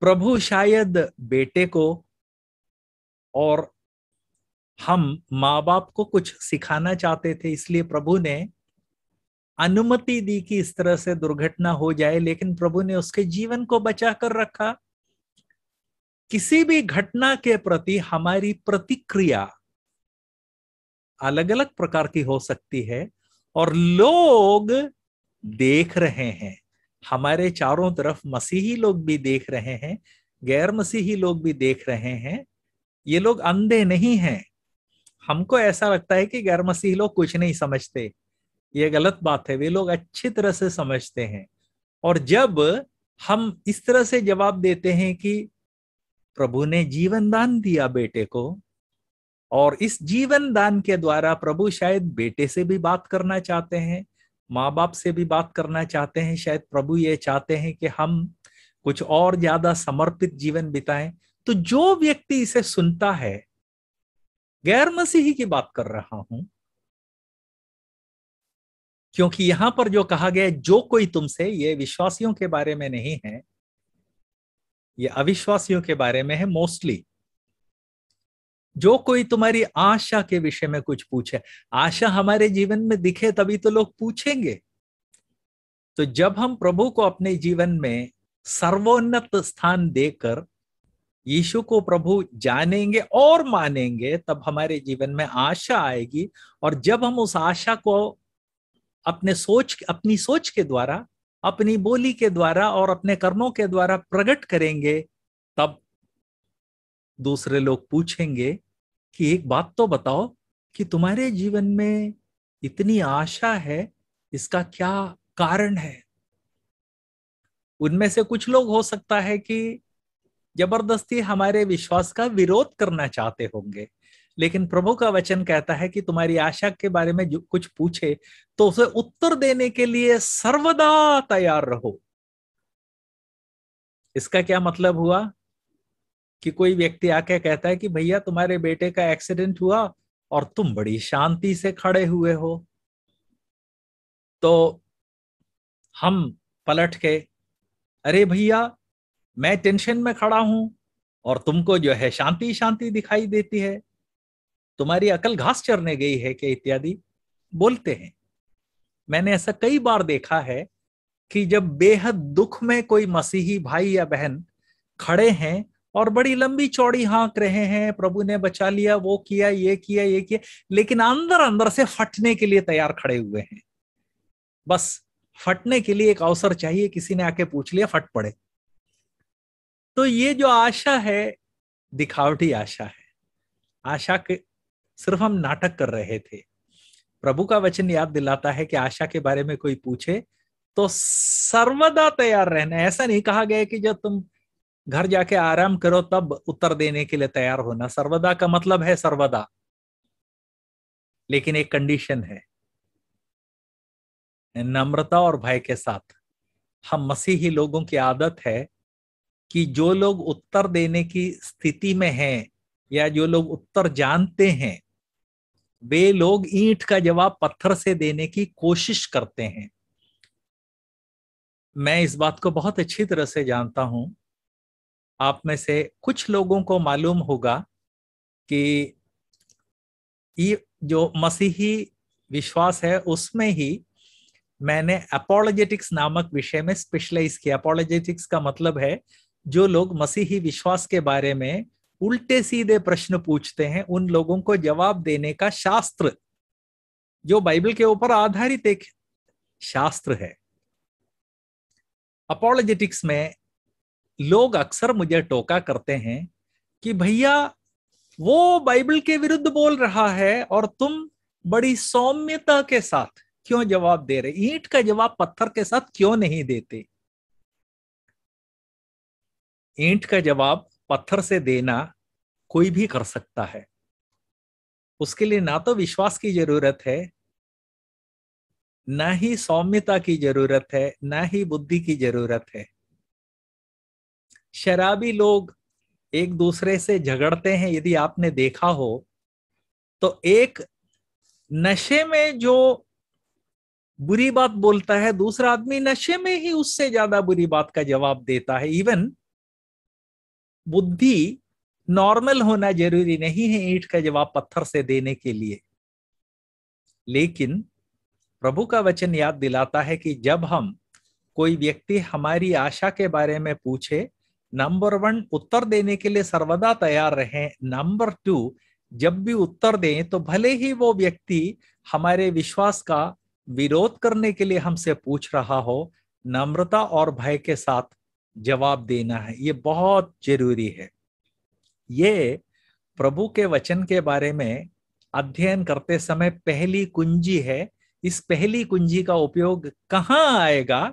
प्रभु शायद बेटे को और हम माँ बाप को कुछ सिखाना चाहते थे इसलिए प्रभु ने अनुमति दी कि इस तरह से दुर्घटना हो जाए लेकिन प्रभु ने उसके जीवन को बचा कर रखा किसी भी घटना के प्रति हमारी प्रतिक्रिया अलग अलग प्रकार की हो सकती है और लोग देख रहे हैं हमारे चारों तरफ मसीही लोग भी देख रहे हैं गैर मसीही लोग भी देख रहे हैं ये लोग अंधे नहीं हैं हमको ऐसा लगता है कि गैर मसीही लोग कुछ नहीं समझते ये गलत बात है वे लोग अच्छी तरह से समझते हैं और जब हम इस तरह से जवाब देते हैं कि प्रभु ने जीवन दान दिया बेटे को और इस जीवन दान के द्वारा प्रभु शायद बेटे से भी बात करना चाहते हैं माँ बाप से भी बात करना चाहते हैं शायद प्रभु ये चाहते हैं कि हम कुछ और ज्यादा समर्पित जीवन बिताएं तो जो व्यक्ति इसे सुनता है गैर मसीही की बात कर रहा हूं क्योंकि यहां पर जो कहा गया जो कोई तुमसे ये विश्वासियों के बारे में नहीं है ये अविश्वासियों के बारे में है मोस्टली जो कोई तुम्हारी आशा के विषय में कुछ पूछे आशा हमारे जीवन में दिखे तभी तो लोग पूछेंगे तो जब हम प्रभु को अपने जीवन में सर्वोन्नत स्थान देकर यीशु को प्रभु जानेंगे और मानेंगे तब हमारे जीवन में आशा आएगी और जब हम उस आशा को अपने सोच अपनी सोच के द्वारा अपनी बोली के द्वारा और अपने कर्मों के द्वारा प्रकट करेंगे तब दूसरे लोग पूछेंगे कि एक बात तो बताओ कि तुम्हारे जीवन में इतनी आशा है इसका क्या कारण है उनमें से कुछ लोग हो सकता है कि जबरदस्ती हमारे विश्वास का विरोध करना चाहते होंगे लेकिन प्रभु का वचन कहता है कि तुम्हारी आशा के बारे में जो कुछ पूछे तो उसे उत्तर देने के लिए सर्वदा तैयार रहो इसका क्या मतलब हुआ कि कोई व्यक्ति आके कहता है कि भैया तुम्हारे बेटे का एक्सीडेंट हुआ और तुम बड़ी शांति से खड़े हुए हो तो हम पलट के अरे भैया मैं टेंशन में खड़ा हूं और तुमको जो है शांति शांति दिखाई देती है तुम्हारी अकल घास चरने गई है क्या इत्यादि बोलते हैं मैंने ऐसा कई बार देखा है कि जब बेहद दुख में कोई मसीही भाई या बहन खड़े हैं और बड़ी लंबी चौड़ी हाँक रहे हैं प्रभु ने बचा लिया वो किया ये किया ये किया लेकिन अंदर अंदर से फटने के लिए तैयार खड़े हुए हैं बस फटने के लिए एक अवसर चाहिए किसी ने आके पूछ लिया फट पड़े तो ये जो आशा है दिखावटी आशा है आशा के सिर्फ हम नाटक कर रहे थे प्रभु का वचन याद दिलाता है कि आशा के बारे में कोई पूछे तो सर्वदा तैयार रहना ऐसा नहीं कहा गया कि जब तुम घर जाके आराम करो तब उत्तर देने के लिए तैयार होना सर्वदा का मतलब है सर्वदा लेकिन एक कंडीशन है नम्रता और भय के साथ हम मसीही लोगों की आदत है कि जो लोग उत्तर देने की स्थिति में हैं या जो लोग उत्तर जानते हैं वे लोग ईंट का जवाब पत्थर से देने की कोशिश करते हैं मैं इस बात को बहुत अच्छी तरह से जानता हूं आप में से कुछ लोगों को मालूम होगा कि ये जो मसीही विश्वास है उसमें ही मैंने अपोलोजेटिक्स नामक विषय में स्पेशलाइज किया अपोलोजेटिक्स का मतलब है जो लोग मसीही विश्वास के बारे में उल्टे सीधे प्रश्न पूछते हैं उन लोगों को जवाब देने का शास्त्र जो बाइबल के ऊपर आधारित एक शास्त्र है अपोलोजेटिक्स में लोग अक्सर मुझे टोका करते हैं कि भैया वो बाइबल के विरुद्ध बोल रहा है और तुम बड़ी सौम्यता के साथ क्यों जवाब दे रहे ईंट का जवाब पत्थर के साथ क्यों नहीं देते ईंट का जवाब पत्थर से देना कोई भी कर सकता है उसके लिए ना तो विश्वास की जरूरत है ना ही सौम्यता की जरूरत है ना ही बुद्धि की जरूरत है शराबी लोग एक दूसरे से झगड़ते हैं यदि आपने देखा हो तो एक नशे में जो बुरी बात बोलता है दूसरा आदमी नशे में ही उससे ज्यादा बुरी बात का जवाब देता है इवन बुद्धि नॉर्मल होना जरूरी नहीं है ईट का जवाब पत्थर से देने के लिए लेकिन प्रभु का वचन याद दिलाता है कि जब हम कोई व्यक्ति हमारी आशा के बारे में पूछे नंबर वन उत्तर देने के लिए सर्वदा तैयार रहें नंबर टू जब भी उत्तर दें तो भले ही वो व्यक्ति हमारे विश्वास का विरोध करने के लिए हमसे पूछ रहा हो नम्रता और भय के साथ जवाब देना है ये बहुत जरूरी है ये प्रभु के वचन के बारे में अध्ययन करते समय पहली कुंजी है इस पहली कुंजी का उपयोग कहाँ आएगा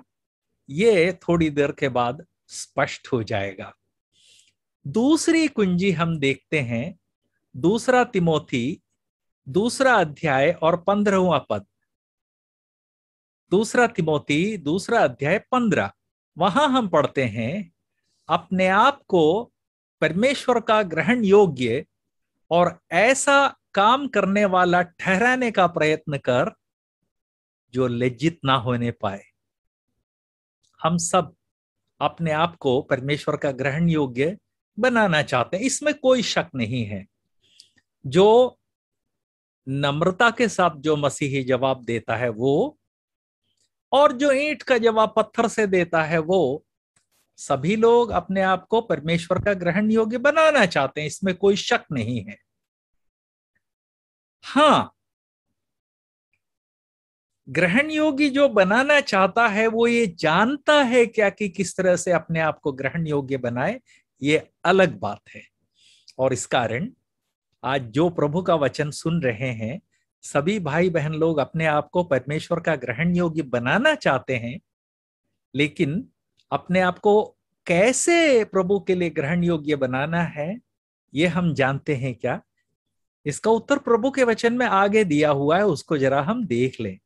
ये थोड़ी देर के बाद स्पष्ट हो जाएगा दूसरी कुंजी हम देखते हैं दूसरा तिमोथी दूसरा अध्याय और पंद्रहवा पद दूसरा तिमोथी दूसरा अध्याय पंद्रह वहां हम पढ़ते हैं अपने आप को परमेश्वर का ग्रहण योग्य और ऐसा काम करने वाला ठहराने का प्रयत्न कर जो लज्जित ना होने पाए हम सब अपने आप को परमेश्वर का ग्रहण योग्य बनाना चाहते हैं इसमें कोई शक नहीं है जो नम्रता के साथ जो मसीही जवाब देता है वो और जो ईंट का जवाब पत्थर से देता है वो सभी लोग अपने आप को परमेश्वर का ग्रहण योग्य बनाना चाहते हैं इसमें कोई शक नहीं है हाँ ग्रहण योगी जो बनाना चाहता है वो ये जानता है क्या कि किस तरह से अपने आप को ग्रहण योग्य बनाए ये अलग बात है और इस कारण आज जो प्रभु का वचन सुन रहे हैं सभी भाई बहन लोग अपने आप को परमेश्वर का ग्रहण योग्य बनाना चाहते हैं लेकिन अपने आप को कैसे प्रभु के लिए ग्रहण योग्य बनाना है ये हम जानते हैं क्या इसका उत्तर प्रभु के वचन में आगे दिया हुआ है उसको जरा हम देख लें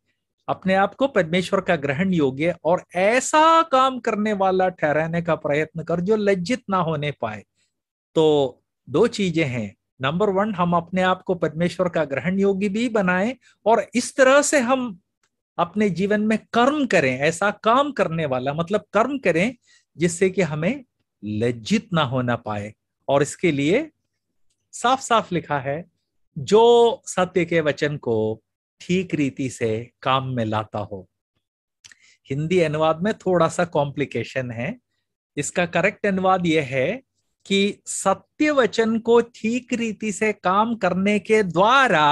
अपने आप को परमेश्वर का ग्रहण योग्य और ऐसा काम करने वाला ठहराने का प्रयत्न कर जो लज्जित ना होने पाए तो दो चीजें हैं नंबर वन हम अपने आप को परमेश्वर का ग्रहण योगी भी बनाए और इस तरह से हम अपने जीवन में कर्म करें ऐसा काम करने वाला मतलब कर्म करें जिससे कि हमें लज्जित ना होना पाए और इसके लिए साफ साफ लिखा है जो सत्य के वचन को ठीक रीति से काम में लाता हो हिंदी अनुवाद में थोड़ा सा कॉम्प्लिकेशन है इसका करेक्ट अनुवाद यह है कि सत्य वचन को ठीक रीति से काम करने के द्वारा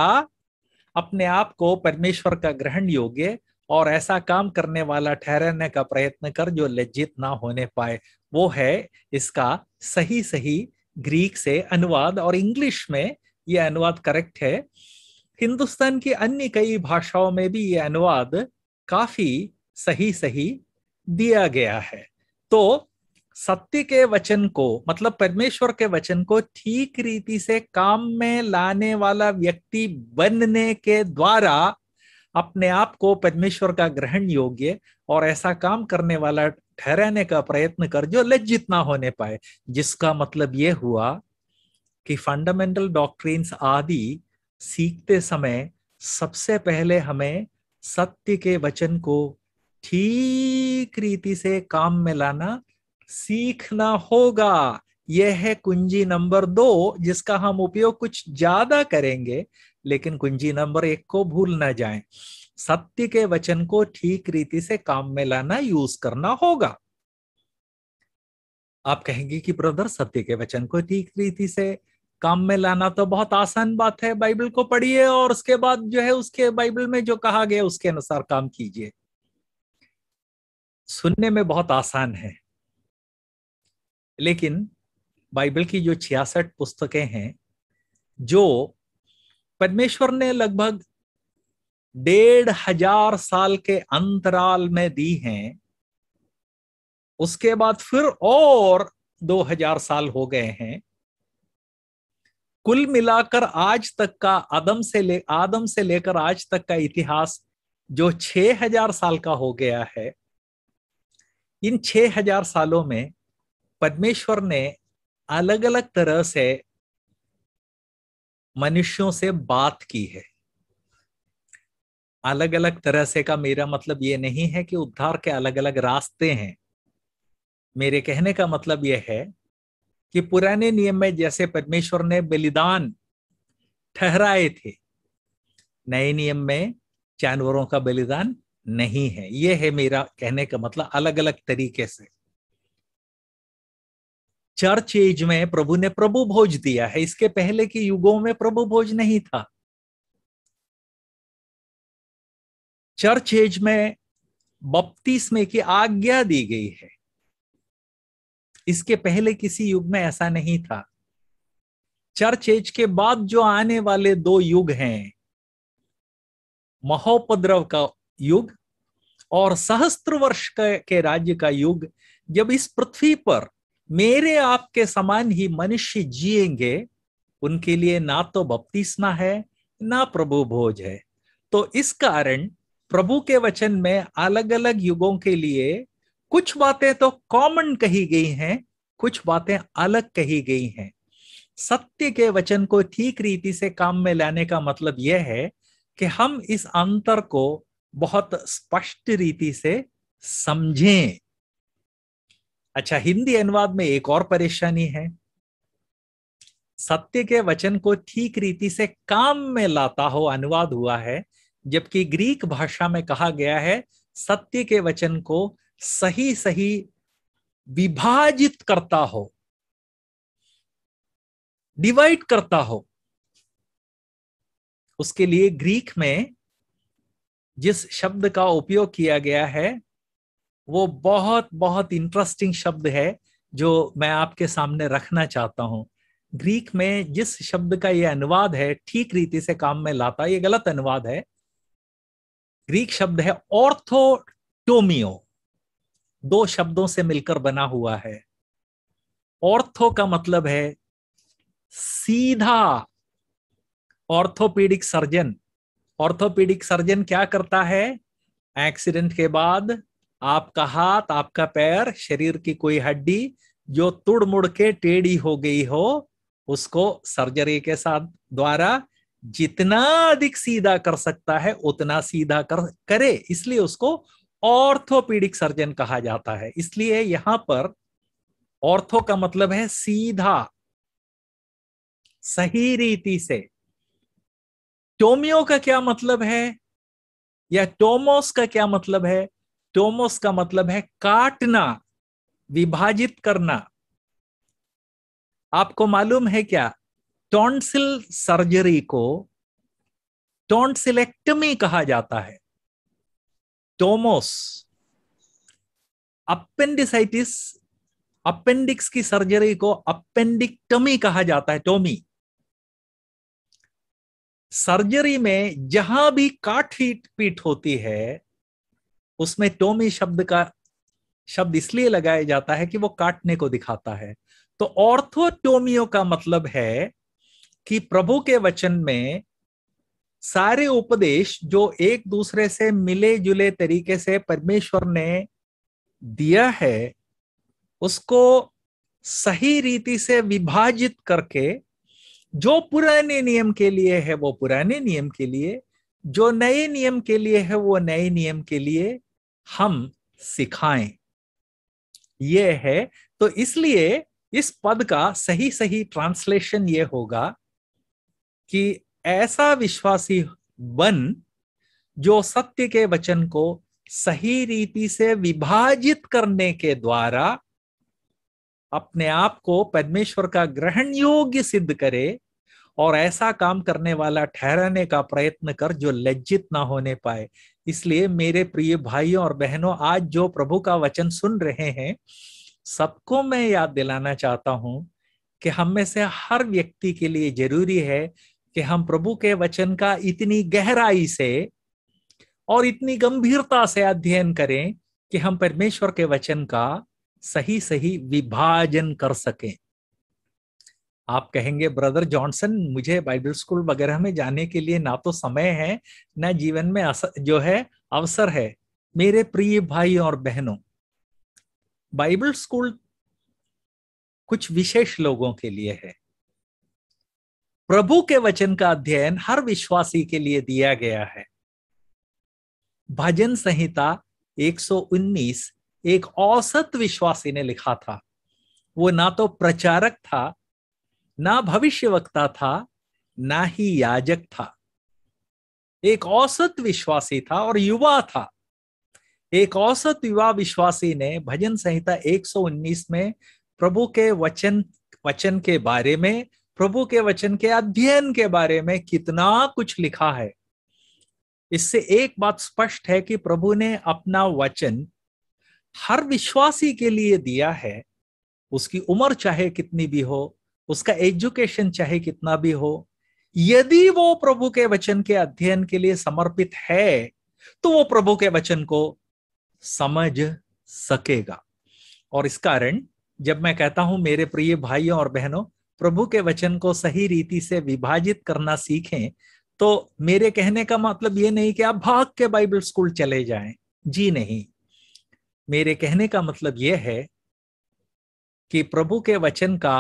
अपने आप को परमेश्वर का ग्रहण योग्य और ऐसा काम करने वाला ठहरने का प्रयत्न कर जो लज्जित ना होने पाए वो है इसका सही सही ग्रीक से अनुवाद और इंग्लिश में ये अनुवाद करेक्ट है हिंदुस्तान की अन्य कई भाषाओं में भी ये अनुवाद काफी सही सही दिया गया है तो सत्य के वचन को मतलब परमेश्वर के वचन को ठीक रीति से काम में लाने वाला व्यक्ति बनने के द्वारा अपने आप को परमेश्वर का ग्रहण योग्य और ऐसा काम करने वाला ठहराने का प्रयत्न कर जो लज्जित ना होने पाए जिसका मतलब ये हुआ कि फंडामेंटल डॉक्ट्रीन्स आदि सीखते समय सबसे पहले हमें सत्य के वचन को ठीक रीति से काम में लाना सीखना होगा यह है कुंजी नंबर दो जिसका हम उपयोग कुछ ज्यादा करेंगे लेकिन कुंजी नंबर एक को भूल ना जाए सत्य के वचन को ठीक रीति से काम में लाना यूज करना होगा आप कहेंगे कि ब्रदर सत्य के वचन को ठीक रीति से काम में लाना तो बहुत आसान बात है बाइबल को पढ़िए और उसके बाद जो है उसके बाइबल में जो कहा गया उसके अनुसार काम कीजिए सुनने में बहुत आसान है लेकिन बाइबल की जो छियासठ पुस्तकें हैं जो परमेश्वर ने लगभग डेढ़ हजार साल के अंतराल में दी हैं उसके बाद फिर और दो हजार साल हो गए हैं कुल मिलाकर आज तक का आदम से ले आदम से लेकर आज तक का इतिहास जो हजार साल का हो गया है इन हजार सालों में परमेश्वर ने अलग अलग तरह से मनुष्यों से बात की है अलग अलग तरह से का मेरा मतलब ये नहीं है कि उद्धार के अलग अलग रास्ते हैं मेरे कहने का मतलब यह है कि पुराने नियम में जैसे परमेश्वर ने बलिदान ठहराए थे नए नियम में जानवरों का बलिदान नहीं है यह है मेरा कहने का मतलब अलग अलग तरीके से चर्च एज में प्रभु ने प्रभु भोज दिया है इसके पहले के युगों में प्रभु भोज नहीं था चर्च एज में में की आज्ञा दी गई है इसके पहले किसी युग में ऐसा नहीं था चर्च एज के बाद जो आने वाले दो युग हैं महोपद्रव का युग और सहस्त्र वर्ष के राज्य का युग जब इस पृथ्वी पर मेरे आपके समान ही मनुष्य जिएंगे उनके लिए ना तो बपतिस्मा है ना प्रभु भोज है तो इस कारण प्रभु के वचन में अलग अलग युगों के लिए कुछ बातें तो कॉमन कही गई हैं कुछ बातें अलग कही गई हैं सत्य के वचन को ठीक रीति से काम में लाने का मतलब यह है कि हम इस अंतर को बहुत स्पष्ट रीति से समझें अच्छा हिंदी अनुवाद में एक और परेशानी है सत्य के वचन को ठीक रीति से काम में लाता हो अनुवाद हुआ है जबकि ग्रीक भाषा में कहा गया है सत्य के वचन को सही सही विभाजित करता हो डिवाइड करता हो उसके लिए ग्रीक में जिस शब्द का उपयोग किया गया है वो बहुत बहुत इंटरेस्टिंग शब्द है जो मैं आपके सामने रखना चाहता हूं ग्रीक में जिस शब्द का ये अनुवाद है ठीक रीति से काम में लाता ये गलत अनुवाद है ग्रीक शब्द है ऑर्थोटोमियो दो शब्दों से मिलकर बना हुआ है ऑर्थो का मतलब है सीधा ऑर्थोपीडिक सर्जन ऑर्थोपीडिक सर्जन क्या करता है एक्सीडेंट के बाद आपका हाथ आपका पैर शरीर की कोई हड्डी जो तुड़ मुड़ के टेढ़ी हो गई हो उसको सर्जरी के साथ द्वारा जितना अधिक सीधा कर सकता है उतना सीधा कर करे इसलिए उसको ऑर्थोपीडिक सर्जन कहा जाता है इसलिए यहां पर ऑर्थो का मतलब है सीधा सही रीति से टोमियो का क्या मतलब है या टोमोस का क्या मतलब है टोमोस का मतलब है काटना विभाजित करना आपको मालूम है क्या टॉन्सिल सर्जरी को टॉन्सिलेक्टमी कहा जाता है टोमोस अपेंडिसाइटिस अपेंडिक्स की सर्जरी को अपेंडिक्टमी कहा जाता है टोमी सर्जरी में जहां भी काट पीट होती है उसमें टोमी शब्द का शब्द इसलिए लगाया जाता है कि वो काटने को दिखाता है तो ऑर्थोटोमियो का मतलब है कि प्रभु के वचन में सारे उपदेश जो एक दूसरे से मिले जुले तरीके से परमेश्वर ने दिया है उसको सही रीति से विभाजित करके जो पुराने नियम के लिए है वो पुराने नियम के लिए जो नए नियम के लिए है वो नए नियम के लिए हम सिखाएं ये है तो इसलिए इस पद का सही सही ट्रांसलेशन ये होगा कि ऐसा विश्वासी बन जो सत्य के वचन को सही रीति से विभाजित करने के द्वारा अपने आप को परमेश्वर का ग्रहण योग्य सिद्ध करे और ऐसा काम करने वाला ठहराने का प्रयत्न कर जो लज्जित ना होने पाए इसलिए मेरे प्रिय भाइयों और बहनों आज जो प्रभु का वचन सुन रहे हैं सबको मैं याद दिलाना चाहता हूं कि हम में से हर व्यक्ति के लिए जरूरी है कि हम प्रभु के वचन का इतनी गहराई से और इतनी गंभीरता से अध्ययन करें कि हम परमेश्वर के वचन का सही सही विभाजन कर सकें आप कहेंगे ब्रदर जॉनसन मुझे बाइबल स्कूल वगैरह में जाने के लिए ना तो समय है ना जीवन में जो है अवसर है मेरे प्रिय भाई और बहनों बाइबल स्कूल कुछ विशेष लोगों के लिए है प्रभु के वचन का अध्ययन हर विश्वासी के लिए दिया गया है भजन संहिता 119 एक औसत विश्वासी ने लिखा था वो ना तो प्रचारक था ना भविष्य वक्ता था ना ही याजक था एक औसत विश्वासी था और युवा था एक औसत युवा विश्वासी ने भजन संहिता 119 में प्रभु के वचन वचन के बारे में प्रभु के वचन के अध्ययन के बारे में कितना कुछ लिखा है इससे एक बात स्पष्ट है कि प्रभु ने अपना वचन हर विश्वासी के लिए दिया है उसकी उम्र चाहे कितनी भी हो उसका एजुकेशन चाहे कितना भी हो यदि वो प्रभु के वचन के अध्ययन के लिए समर्पित है तो वो प्रभु के वचन को समझ सकेगा और इस कारण जब मैं कहता हूं मेरे प्रिय भाइयों और बहनों प्रभु के वचन को सही रीति से विभाजित करना सीखें तो मेरे कहने का मतलब ये नहीं कि आप भाग के बाइबल स्कूल चले जाएं जी नहीं मेरे कहने का मतलब यह है कि प्रभु के वचन का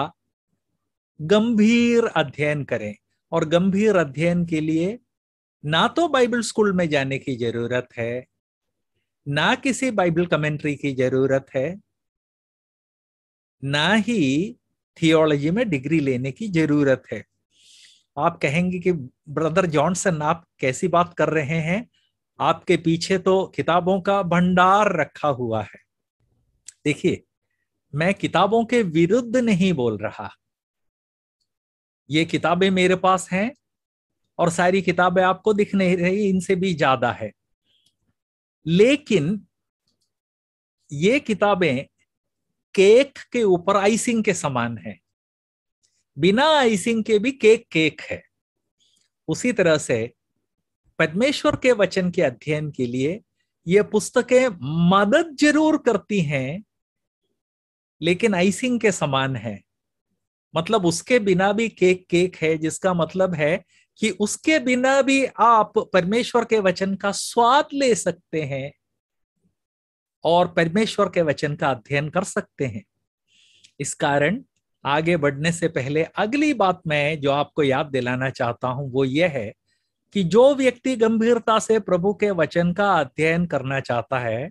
गंभीर अध्ययन करें और गंभीर अध्ययन के लिए ना तो बाइबल स्कूल में जाने की जरूरत है ना किसी बाइबल कमेंट्री की जरूरत है ना ही थियोलॉजी में डिग्री लेने की जरूरत है आप कहेंगे कि ब्रदर जॉनसन आप कैसी बात कर रहे हैं आपके पीछे तो किताबों का भंडार रखा हुआ है देखिए मैं किताबों के विरुद्ध नहीं बोल रहा ये किताबें मेरे पास हैं और सारी किताबें आपको दिख नहीं रही इनसे भी ज्यादा है लेकिन ये किताबें केक के ऊपर आइसिंग के समान है बिना आइसिंग के भी केक केक है उसी तरह से पद्मेश्वर के वचन के अध्ययन के लिए ये पुस्तकें मदद जरूर करती हैं लेकिन आइसिंग के समान है मतलब उसके बिना भी केक केक है जिसका मतलब है कि उसके बिना भी आप परमेश्वर के वचन का स्वाद ले सकते हैं और परमेश्वर के वचन का अध्ययन कर सकते हैं इस कारण आगे बढ़ने से पहले अगली बात मैं जो आपको याद दिलाना चाहता हूं वो यह है कि जो व्यक्ति गंभीरता से प्रभु के वचन का अध्ययन करना चाहता है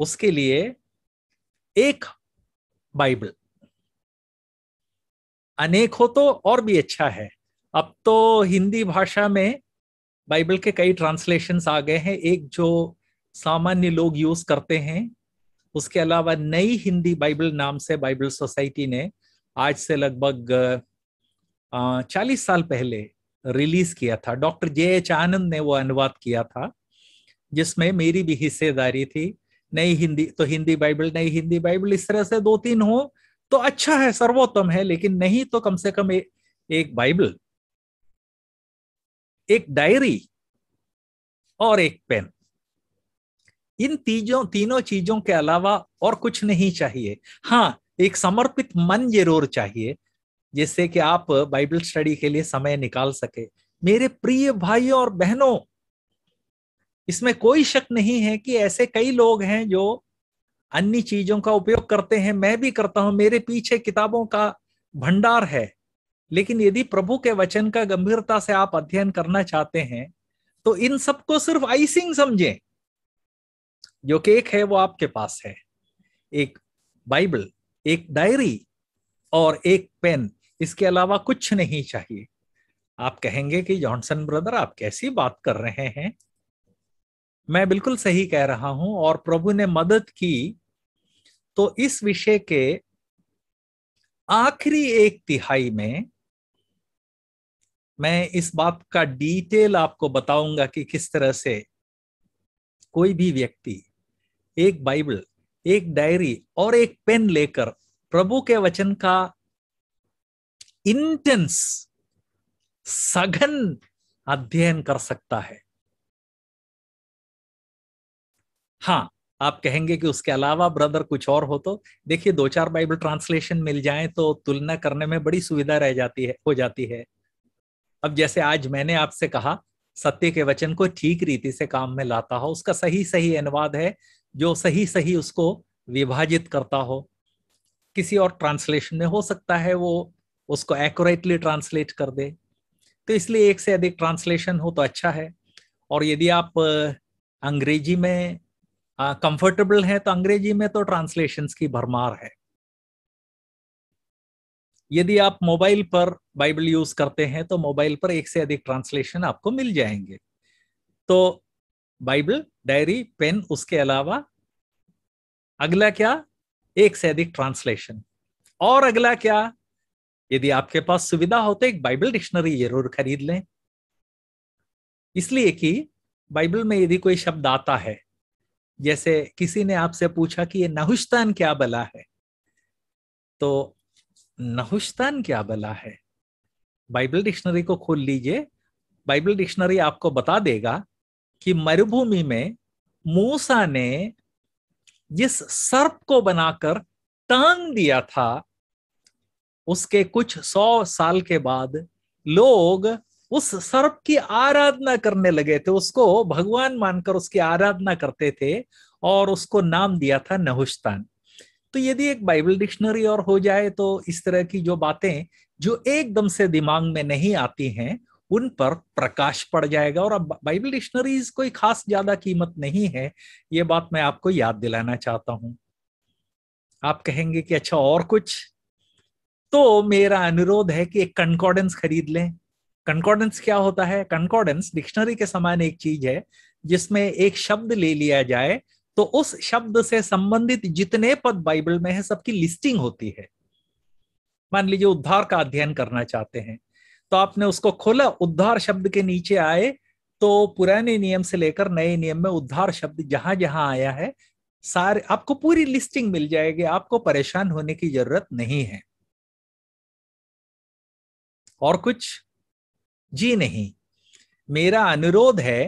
उसके लिए एक बाइबल अनेक हो तो और भी अच्छा है अब तो हिंदी भाषा में बाइबल के कई ट्रांसलेशंस आ गए हैं एक जो सामान्य लोग यूज करते हैं उसके अलावा नई हिंदी बाइबल नाम से बाइबल सोसाइटी ने आज से लगभग चालीस साल पहले रिलीज किया था डॉक्टर जे एच आनंद ने वो अनुवाद किया था जिसमें मेरी भी हिस्सेदारी थी नई हिंदी तो हिंदी बाइबल नई हिंदी बाइबल इस तरह से दो तीन हो तो अच्छा है सर्वोत्तम है लेकिन नहीं तो कम से कम ए, एक बाइबल एक डायरी और एक पेन इन तीजों तीनों चीजों के अलावा और कुछ नहीं चाहिए हाँ एक समर्पित मन जरूर चाहिए जिससे कि आप बाइबल स्टडी के लिए समय निकाल सके मेरे प्रिय भाइयों और बहनों इसमें कोई शक नहीं है कि ऐसे कई लोग हैं जो अन्य चीजों का उपयोग करते हैं मैं भी करता हूं मेरे पीछे किताबों का भंडार है लेकिन यदि प्रभु के वचन का गंभीरता से आप अध्ययन करना चाहते हैं तो इन सबको सिर्फ आइसिंग समझें जो केक है वो आपके पास है एक बाइबल एक डायरी और एक पेन इसके अलावा कुछ नहीं चाहिए आप कहेंगे कि जॉनसन ब्रदर आप कैसी बात कर रहे हैं मैं बिल्कुल सही कह रहा हूं और प्रभु ने मदद की तो इस विषय के आखिरी एक तिहाई में मैं इस बात का डिटेल आपको बताऊंगा कि किस तरह से कोई भी व्यक्ति एक बाइबल एक डायरी और एक पेन लेकर प्रभु के वचन का इंटेंस सघन अध्ययन कर सकता है हाँ आप कहेंगे कि उसके अलावा ब्रदर कुछ और हो तो देखिए दो चार बाइबल ट्रांसलेशन मिल जाए तो तुलना करने में बड़ी सुविधा रह जाती है हो जाती है अब जैसे आज मैंने आपसे कहा सत्य के वचन को ठीक रीति से काम में लाता हो उसका सही सही अनुवाद है जो सही सही उसको विभाजित करता हो किसी और ट्रांसलेशन में हो सकता है वो उसको एक्यूरेटली ट्रांसलेट कर दे तो इसलिए एक से अधिक ट्रांसलेशन हो तो अच्छा है और यदि आप अंग्रेजी में कंफर्टेबल है तो अंग्रेजी में तो ट्रांसलेशन की भरमार है यदि आप मोबाइल पर बाइबल यूज करते हैं तो मोबाइल पर एक से अधिक ट्रांसलेशन आपको मिल जाएंगे तो बाइबल डायरी पेन उसके अलावा अगला क्या एक से अधिक ट्रांसलेशन और अगला क्या यदि आपके पास सुविधा हो तो एक बाइबल डिक्शनरी जरूर खरीद लें इसलिए कि बाइबल में यदि कोई शब्द आता है जैसे किसी ने आपसे पूछा कि ये नहुस्तान क्या बला है तो नहुस्तान क्या बला है बाइबल डिक्शनरी को खोल लीजिए बाइबल डिक्शनरी आपको बता देगा कि मरुभूमि में मूसा ने जिस सर्प को बनाकर टांग दिया था उसके कुछ सौ साल के बाद लोग उस सर्प की आराधना करने लगे थे उसको भगवान मानकर उसकी आराधना करते थे और उसको नाम दिया था नहुस्तान तो यदि एक बाइबल डिक्शनरी और हो जाए तो इस तरह की जो बातें जो एकदम से दिमाग में नहीं आती हैं उन पर प्रकाश पड़ जाएगा और अब बाइबल डिक्शनरीज कोई खास ज्यादा कीमत नहीं है ये बात मैं आपको याद दिलाना चाहता हूं आप कहेंगे कि अच्छा और कुछ तो मेरा अनुरोध है कि एक कंकॉर्डेंस खरीद लें कंकॉर्डेंस क्या होता है कंकॉर्डेंस डिक्शनरी के समान एक चीज है जिसमें एक शब्द ले लिया जाए तो उस शब्द से संबंधित जितने पद बाइबल में है सबकी लिस्टिंग होती है मान लीजिए उद्धार का अध्ययन करना चाहते हैं तो आपने उसको खोला उद्धार शब्द के नीचे आए तो पुराने नियम से लेकर नए नियम में उद्धार शब्द जहां जहां आया है सारे आपको पूरी लिस्टिंग मिल जाएगी आपको परेशान होने की जरूरत नहीं है और कुछ जी नहीं मेरा अनुरोध है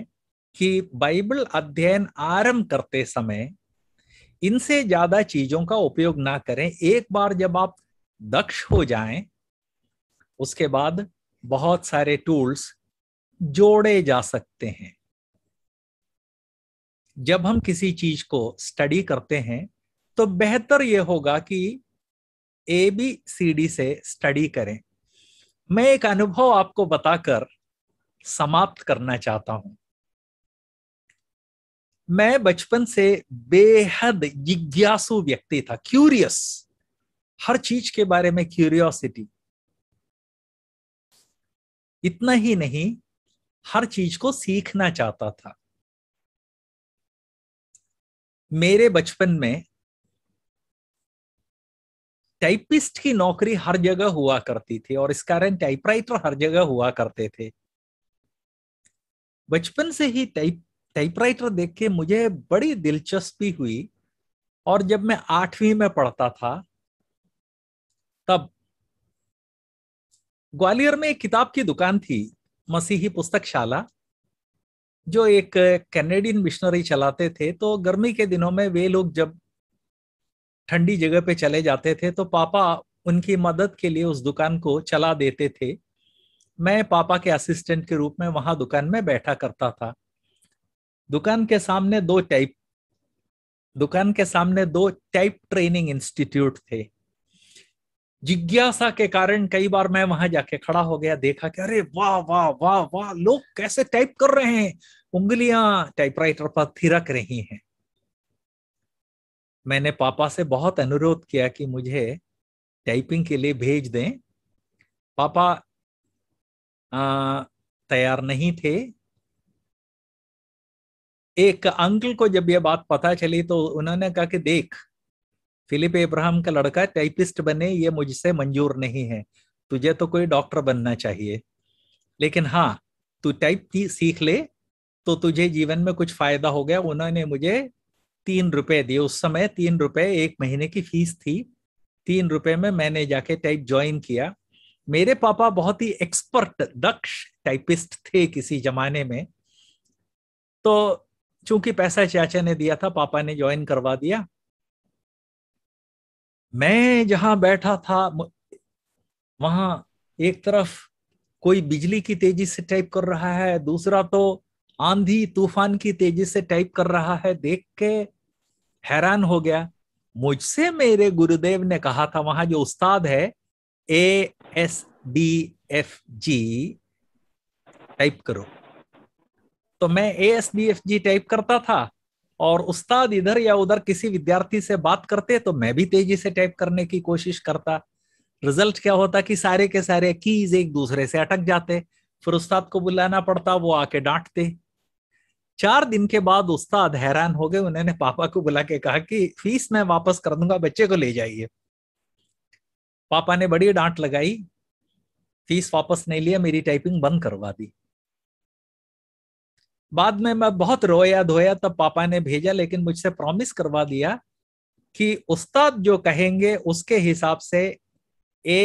कि बाइबल अध्ययन आरंभ करते समय इनसे ज्यादा चीजों का उपयोग ना करें एक बार जब आप दक्ष हो जाएं उसके बाद बहुत सारे टूल्स जोड़े जा सकते हैं जब हम किसी चीज को स्टडी करते हैं तो बेहतर यह होगा कि ए बी सी डी से स्टडी करें मैं एक अनुभव आपको बताकर समाप्त करना चाहता हूं मैं बचपन से बेहद जिज्ञासु व्यक्ति था क्यूरियस हर चीज के बारे में क्यूरियोसिटी इतना ही नहीं हर चीज को सीखना चाहता था मेरे बचपन में टाइपिस्ट की नौकरी हर जगह हुआ करती थी और इस कारण टाइपराइटर हर जगह हुआ करते थे बचपन से ही टाइप टाइपराइटर देख के मुझे बड़ी दिलचस्पी हुई और जब मैं आठवीं में पढ़ता था तब ग्वालियर में एक किताब की दुकान थी मसीही पुस्तकशाला जो एक कैनेडियन मिशनरी चलाते थे तो गर्मी के दिनों में वे लोग जब ठंडी जगह पे चले जाते थे तो पापा उनकी मदद के लिए उस दुकान को चला देते थे मैं पापा के असिस्टेंट के रूप में वहां दुकान में बैठा करता था दुकान के सामने दो टाइप दुकान के सामने दो टाइप ट्रेनिंग इंस्टीट्यूट थे जिज्ञासा के कारण कई बार मैं वहां जाके खड़ा हो गया देखा कि अरे वाह वाह वाह वाह लोग कैसे टाइप कर रहे हैं उंगलियां टाइपराइटर पर थिरक रही हैं मैंने पापा से बहुत अनुरोध किया कि मुझे टाइपिंग के लिए भेज दें पापा तैयार नहीं थे एक अंकल को जब यह बात पता चली तो उन्होंने कहा कि देख फिलिप इब्राहिम का लड़का टाइपिस्ट बने ये मुझसे मंजूर नहीं है तुझे तो कोई डॉक्टर बनना चाहिए लेकिन हाँ तू टाइप सीख ले तो तुझे जीवन में कुछ फायदा हो गया उन्होंने मुझे तीन रुपए दिए उस समय तीन रुपए एक महीने की फीस थी तीन रुपए में मैंने जाके टाइप ज्वाइन किया मेरे पापा बहुत ही एक्सपर्ट दक्ष टाइपिस्ट थे किसी जमाने में तो चूंकि पैसा चाचा ने दिया था पापा ने ज्वाइन करवा दिया मैं जहां बैठा था वहां एक तरफ कोई बिजली की तेजी से टाइप कर रहा है दूसरा तो आंधी तूफान की तेजी से टाइप कर रहा है देख के हैरान हो गया मुझसे मेरे गुरुदेव ने कहा था वहां जो उस्ताद है A S D F G type करो तो मैं A S D F G type करता था और उस्ताद इधर या उधर किसी विद्यार्थी से बात करते तो मैं भी तेजी से टाइप करने की कोशिश करता रिजल्ट क्या होता कि सारे के सारे कीज एक दूसरे से अटक जाते फिर उस्ताद को बुलाना पड़ता वो आके डांटते चार दिन के बाद उस्ताद हैरान हो गए उन्होंने पापा को बुला के कहा कि फीस मैं वापस कर दूंगा बच्चे को ले जाइए पापा ने बड़ी डांट लगाई फीस वापस नहीं लिया मेरी टाइपिंग बंद करवा दी बाद में मैं बहुत रोया धोया तब पापा ने भेजा लेकिन मुझसे प्रॉमिस करवा दिया कि उस्ताद जो कहेंगे उसके हिसाब से A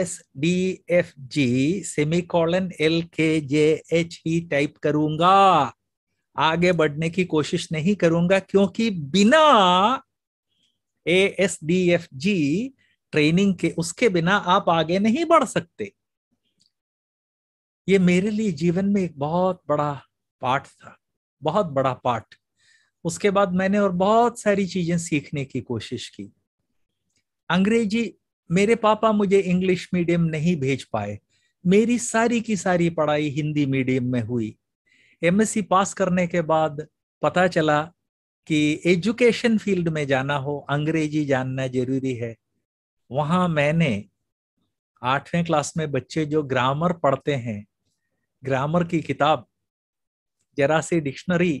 S D F G semicolon L K J H he type करूंगा आगे बढ़ने की कोशिश नहीं करूंगा क्योंकि बिना A S D F G training के उसके बिना आप आगे नहीं बढ़ सकते ये मेरे लिए जीवन में एक बहुत बड़ा पाठ था बहुत बड़ा पाठ उसके बाद मैंने और बहुत सारी चीजें सीखने की कोशिश की अंग्रेजी मेरे पापा मुझे इंग्लिश मीडियम नहीं भेज पाए मेरी सारी की सारी पढ़ाई हिंदी मीडियम में हुई एमएससी पास करने के बाद पता चला कि एजुकेशन फील्ड में जाना हो अंग्रेजी जानना जरूरी है वहाँ मैंने आठवें क्लास में बच्चे जो ग्रामर पढ़ते हैं ग्रामर की किताब जरा सी डिक्शनरी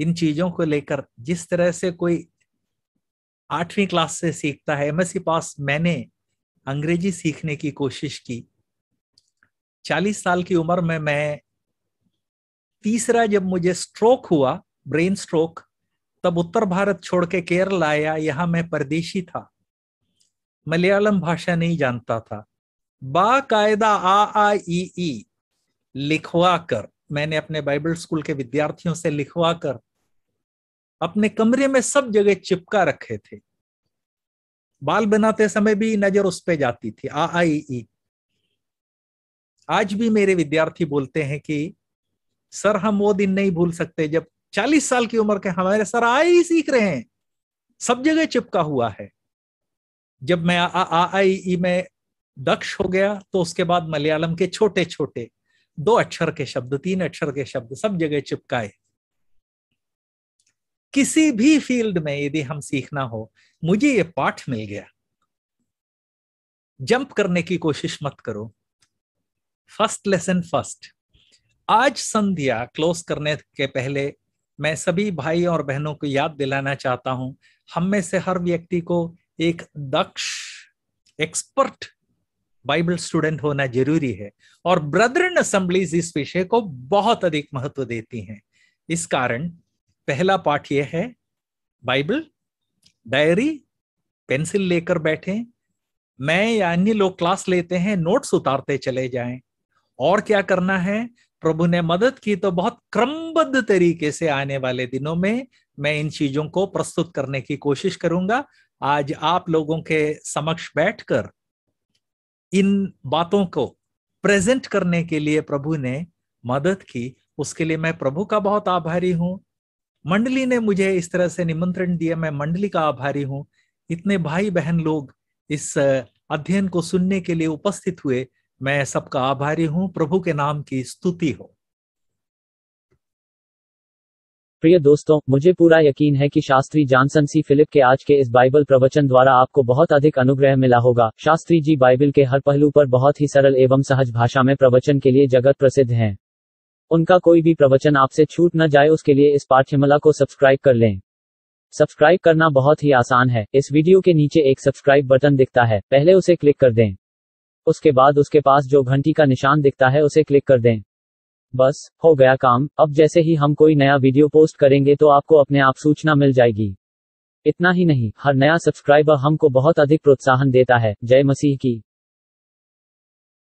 इन चीज़ों को लेकर जिस तरह से कोई आठवीं क्लास से सीखता है एमएससी पास मैंने अंग्रेजी सीखने की कोशिश की चालीस साल की उम्र में मैं तीसरा जब मुझे स्ट्रोक हुआ ब्रेन स्ट्रोक तब उत्तर भारत छोड़ के केरल आया यहां मैं परदेशी था मलयालम भाषा नहीं जानता था बाकायदा आ आ ई ई लिखवा कर मैंने अपने बाइबल स्कूल के विद्यार्थियों से लिखवा कर अपने कमरे में सब जगह चिपका रखे थे बाल बनाते समय भी नजर उस पर जाती थी आ आई ई आज भी मेरे विद्यार्थी बोलते हैं कि सर हम वो दिन नहीं भूल सकते जब चालीस साल की उम्र के हमारे सर आई सीख रहे हैं सब जगह चिपका हुआ है जब मैं आई में दक्ष हो गया तो उसके बाद मलयालम के छोटे छोटे दो अक्षर के शब्द तीन अक्षर के शब्द सब जगह चिपकाए किसी भी फील्ड में यदि हम सीखना हो मुझे ये पाठ मिल गया जंप करने की कोशिश मत करो फर्स्ट लेसन फर्स्ट आज संध्या क्लोज करने के पहले मैं सभी भाई और बहनों को याद दिलाना चाहता हूं हम में से हर व्यक्ति को एक दक्ष एक्सपर्ट बाइबल स्टूडेंट होना जरूरी है और ब्रदरन असेंबलीज इस विषय को बहुत अधिक महत्व देती हैं इस कारण पहला पाठ यह है बाइबल डायरी पेंसिल लेकर बैठे मैं या अन्य लोग क्लास लेते हैं नोट्स उतारते चले जाएं और क्या करना है प्रभु ने मदद की तो बहुत क्रमबद्ध तरीके से आने वाले दिनों में मैं इन चीजों को प्रस्तुत करने की कोशिश करूंगा आज आप लोगों के समक्ष बैठकर इन बातों को प्रेजेंट करने के लिए प्रभु ने मदद की उसके लिए मैं प्रभु का बहुत आभारी हूं मंडली ने मुझे इस तरह से निमंत्रण दिया मैं मंडली का आभारी हूं इतने भाई बहन लोग इस अध्ययन को सुनने के लिए उपस्थित हुए मैं सबका आभारी हूं प्रभु के नाम की स्तुति हो प्रिय दोस्तों मुझे पूरा यकीन है कि शास्त्री जॉनसन सी फिलिप के आज के इस बाइबल प्रवचन द्वारा आपको बहुत अधिक अनुग्रह मिला होगा शास्त्री जी बाइबल के हर पहलू पर बहुत ही सरल एवं सहज भाषा में प्रवचन के लिए जगत प्रसिद्ध हैं उनका कोई भी प्रवचन आपसे छूट न जाए उसके लिए इस पाठ्यमला को सब्सक्राइब कर लें सब्सक्राइब करना बहुत ही आसान है इस वीडियो के नीचे एक सब्सक्राइब बटन दिखता है पहले उसे क्लिक कर दें उसके बाद उसके पास जो घंटी का निशान दिखता है उसे क्लिक कर दें बस हो गया काम अब जैसे ही हम कोई नया वीडियो पोस्ट करेंगे तो आपको अपने आप सूचना मिल जाएगी इतना ही नहीं हर नया सब्सक्राइबर हमको बहुत अधिक प्रोत्साहन देता है जय मसीह की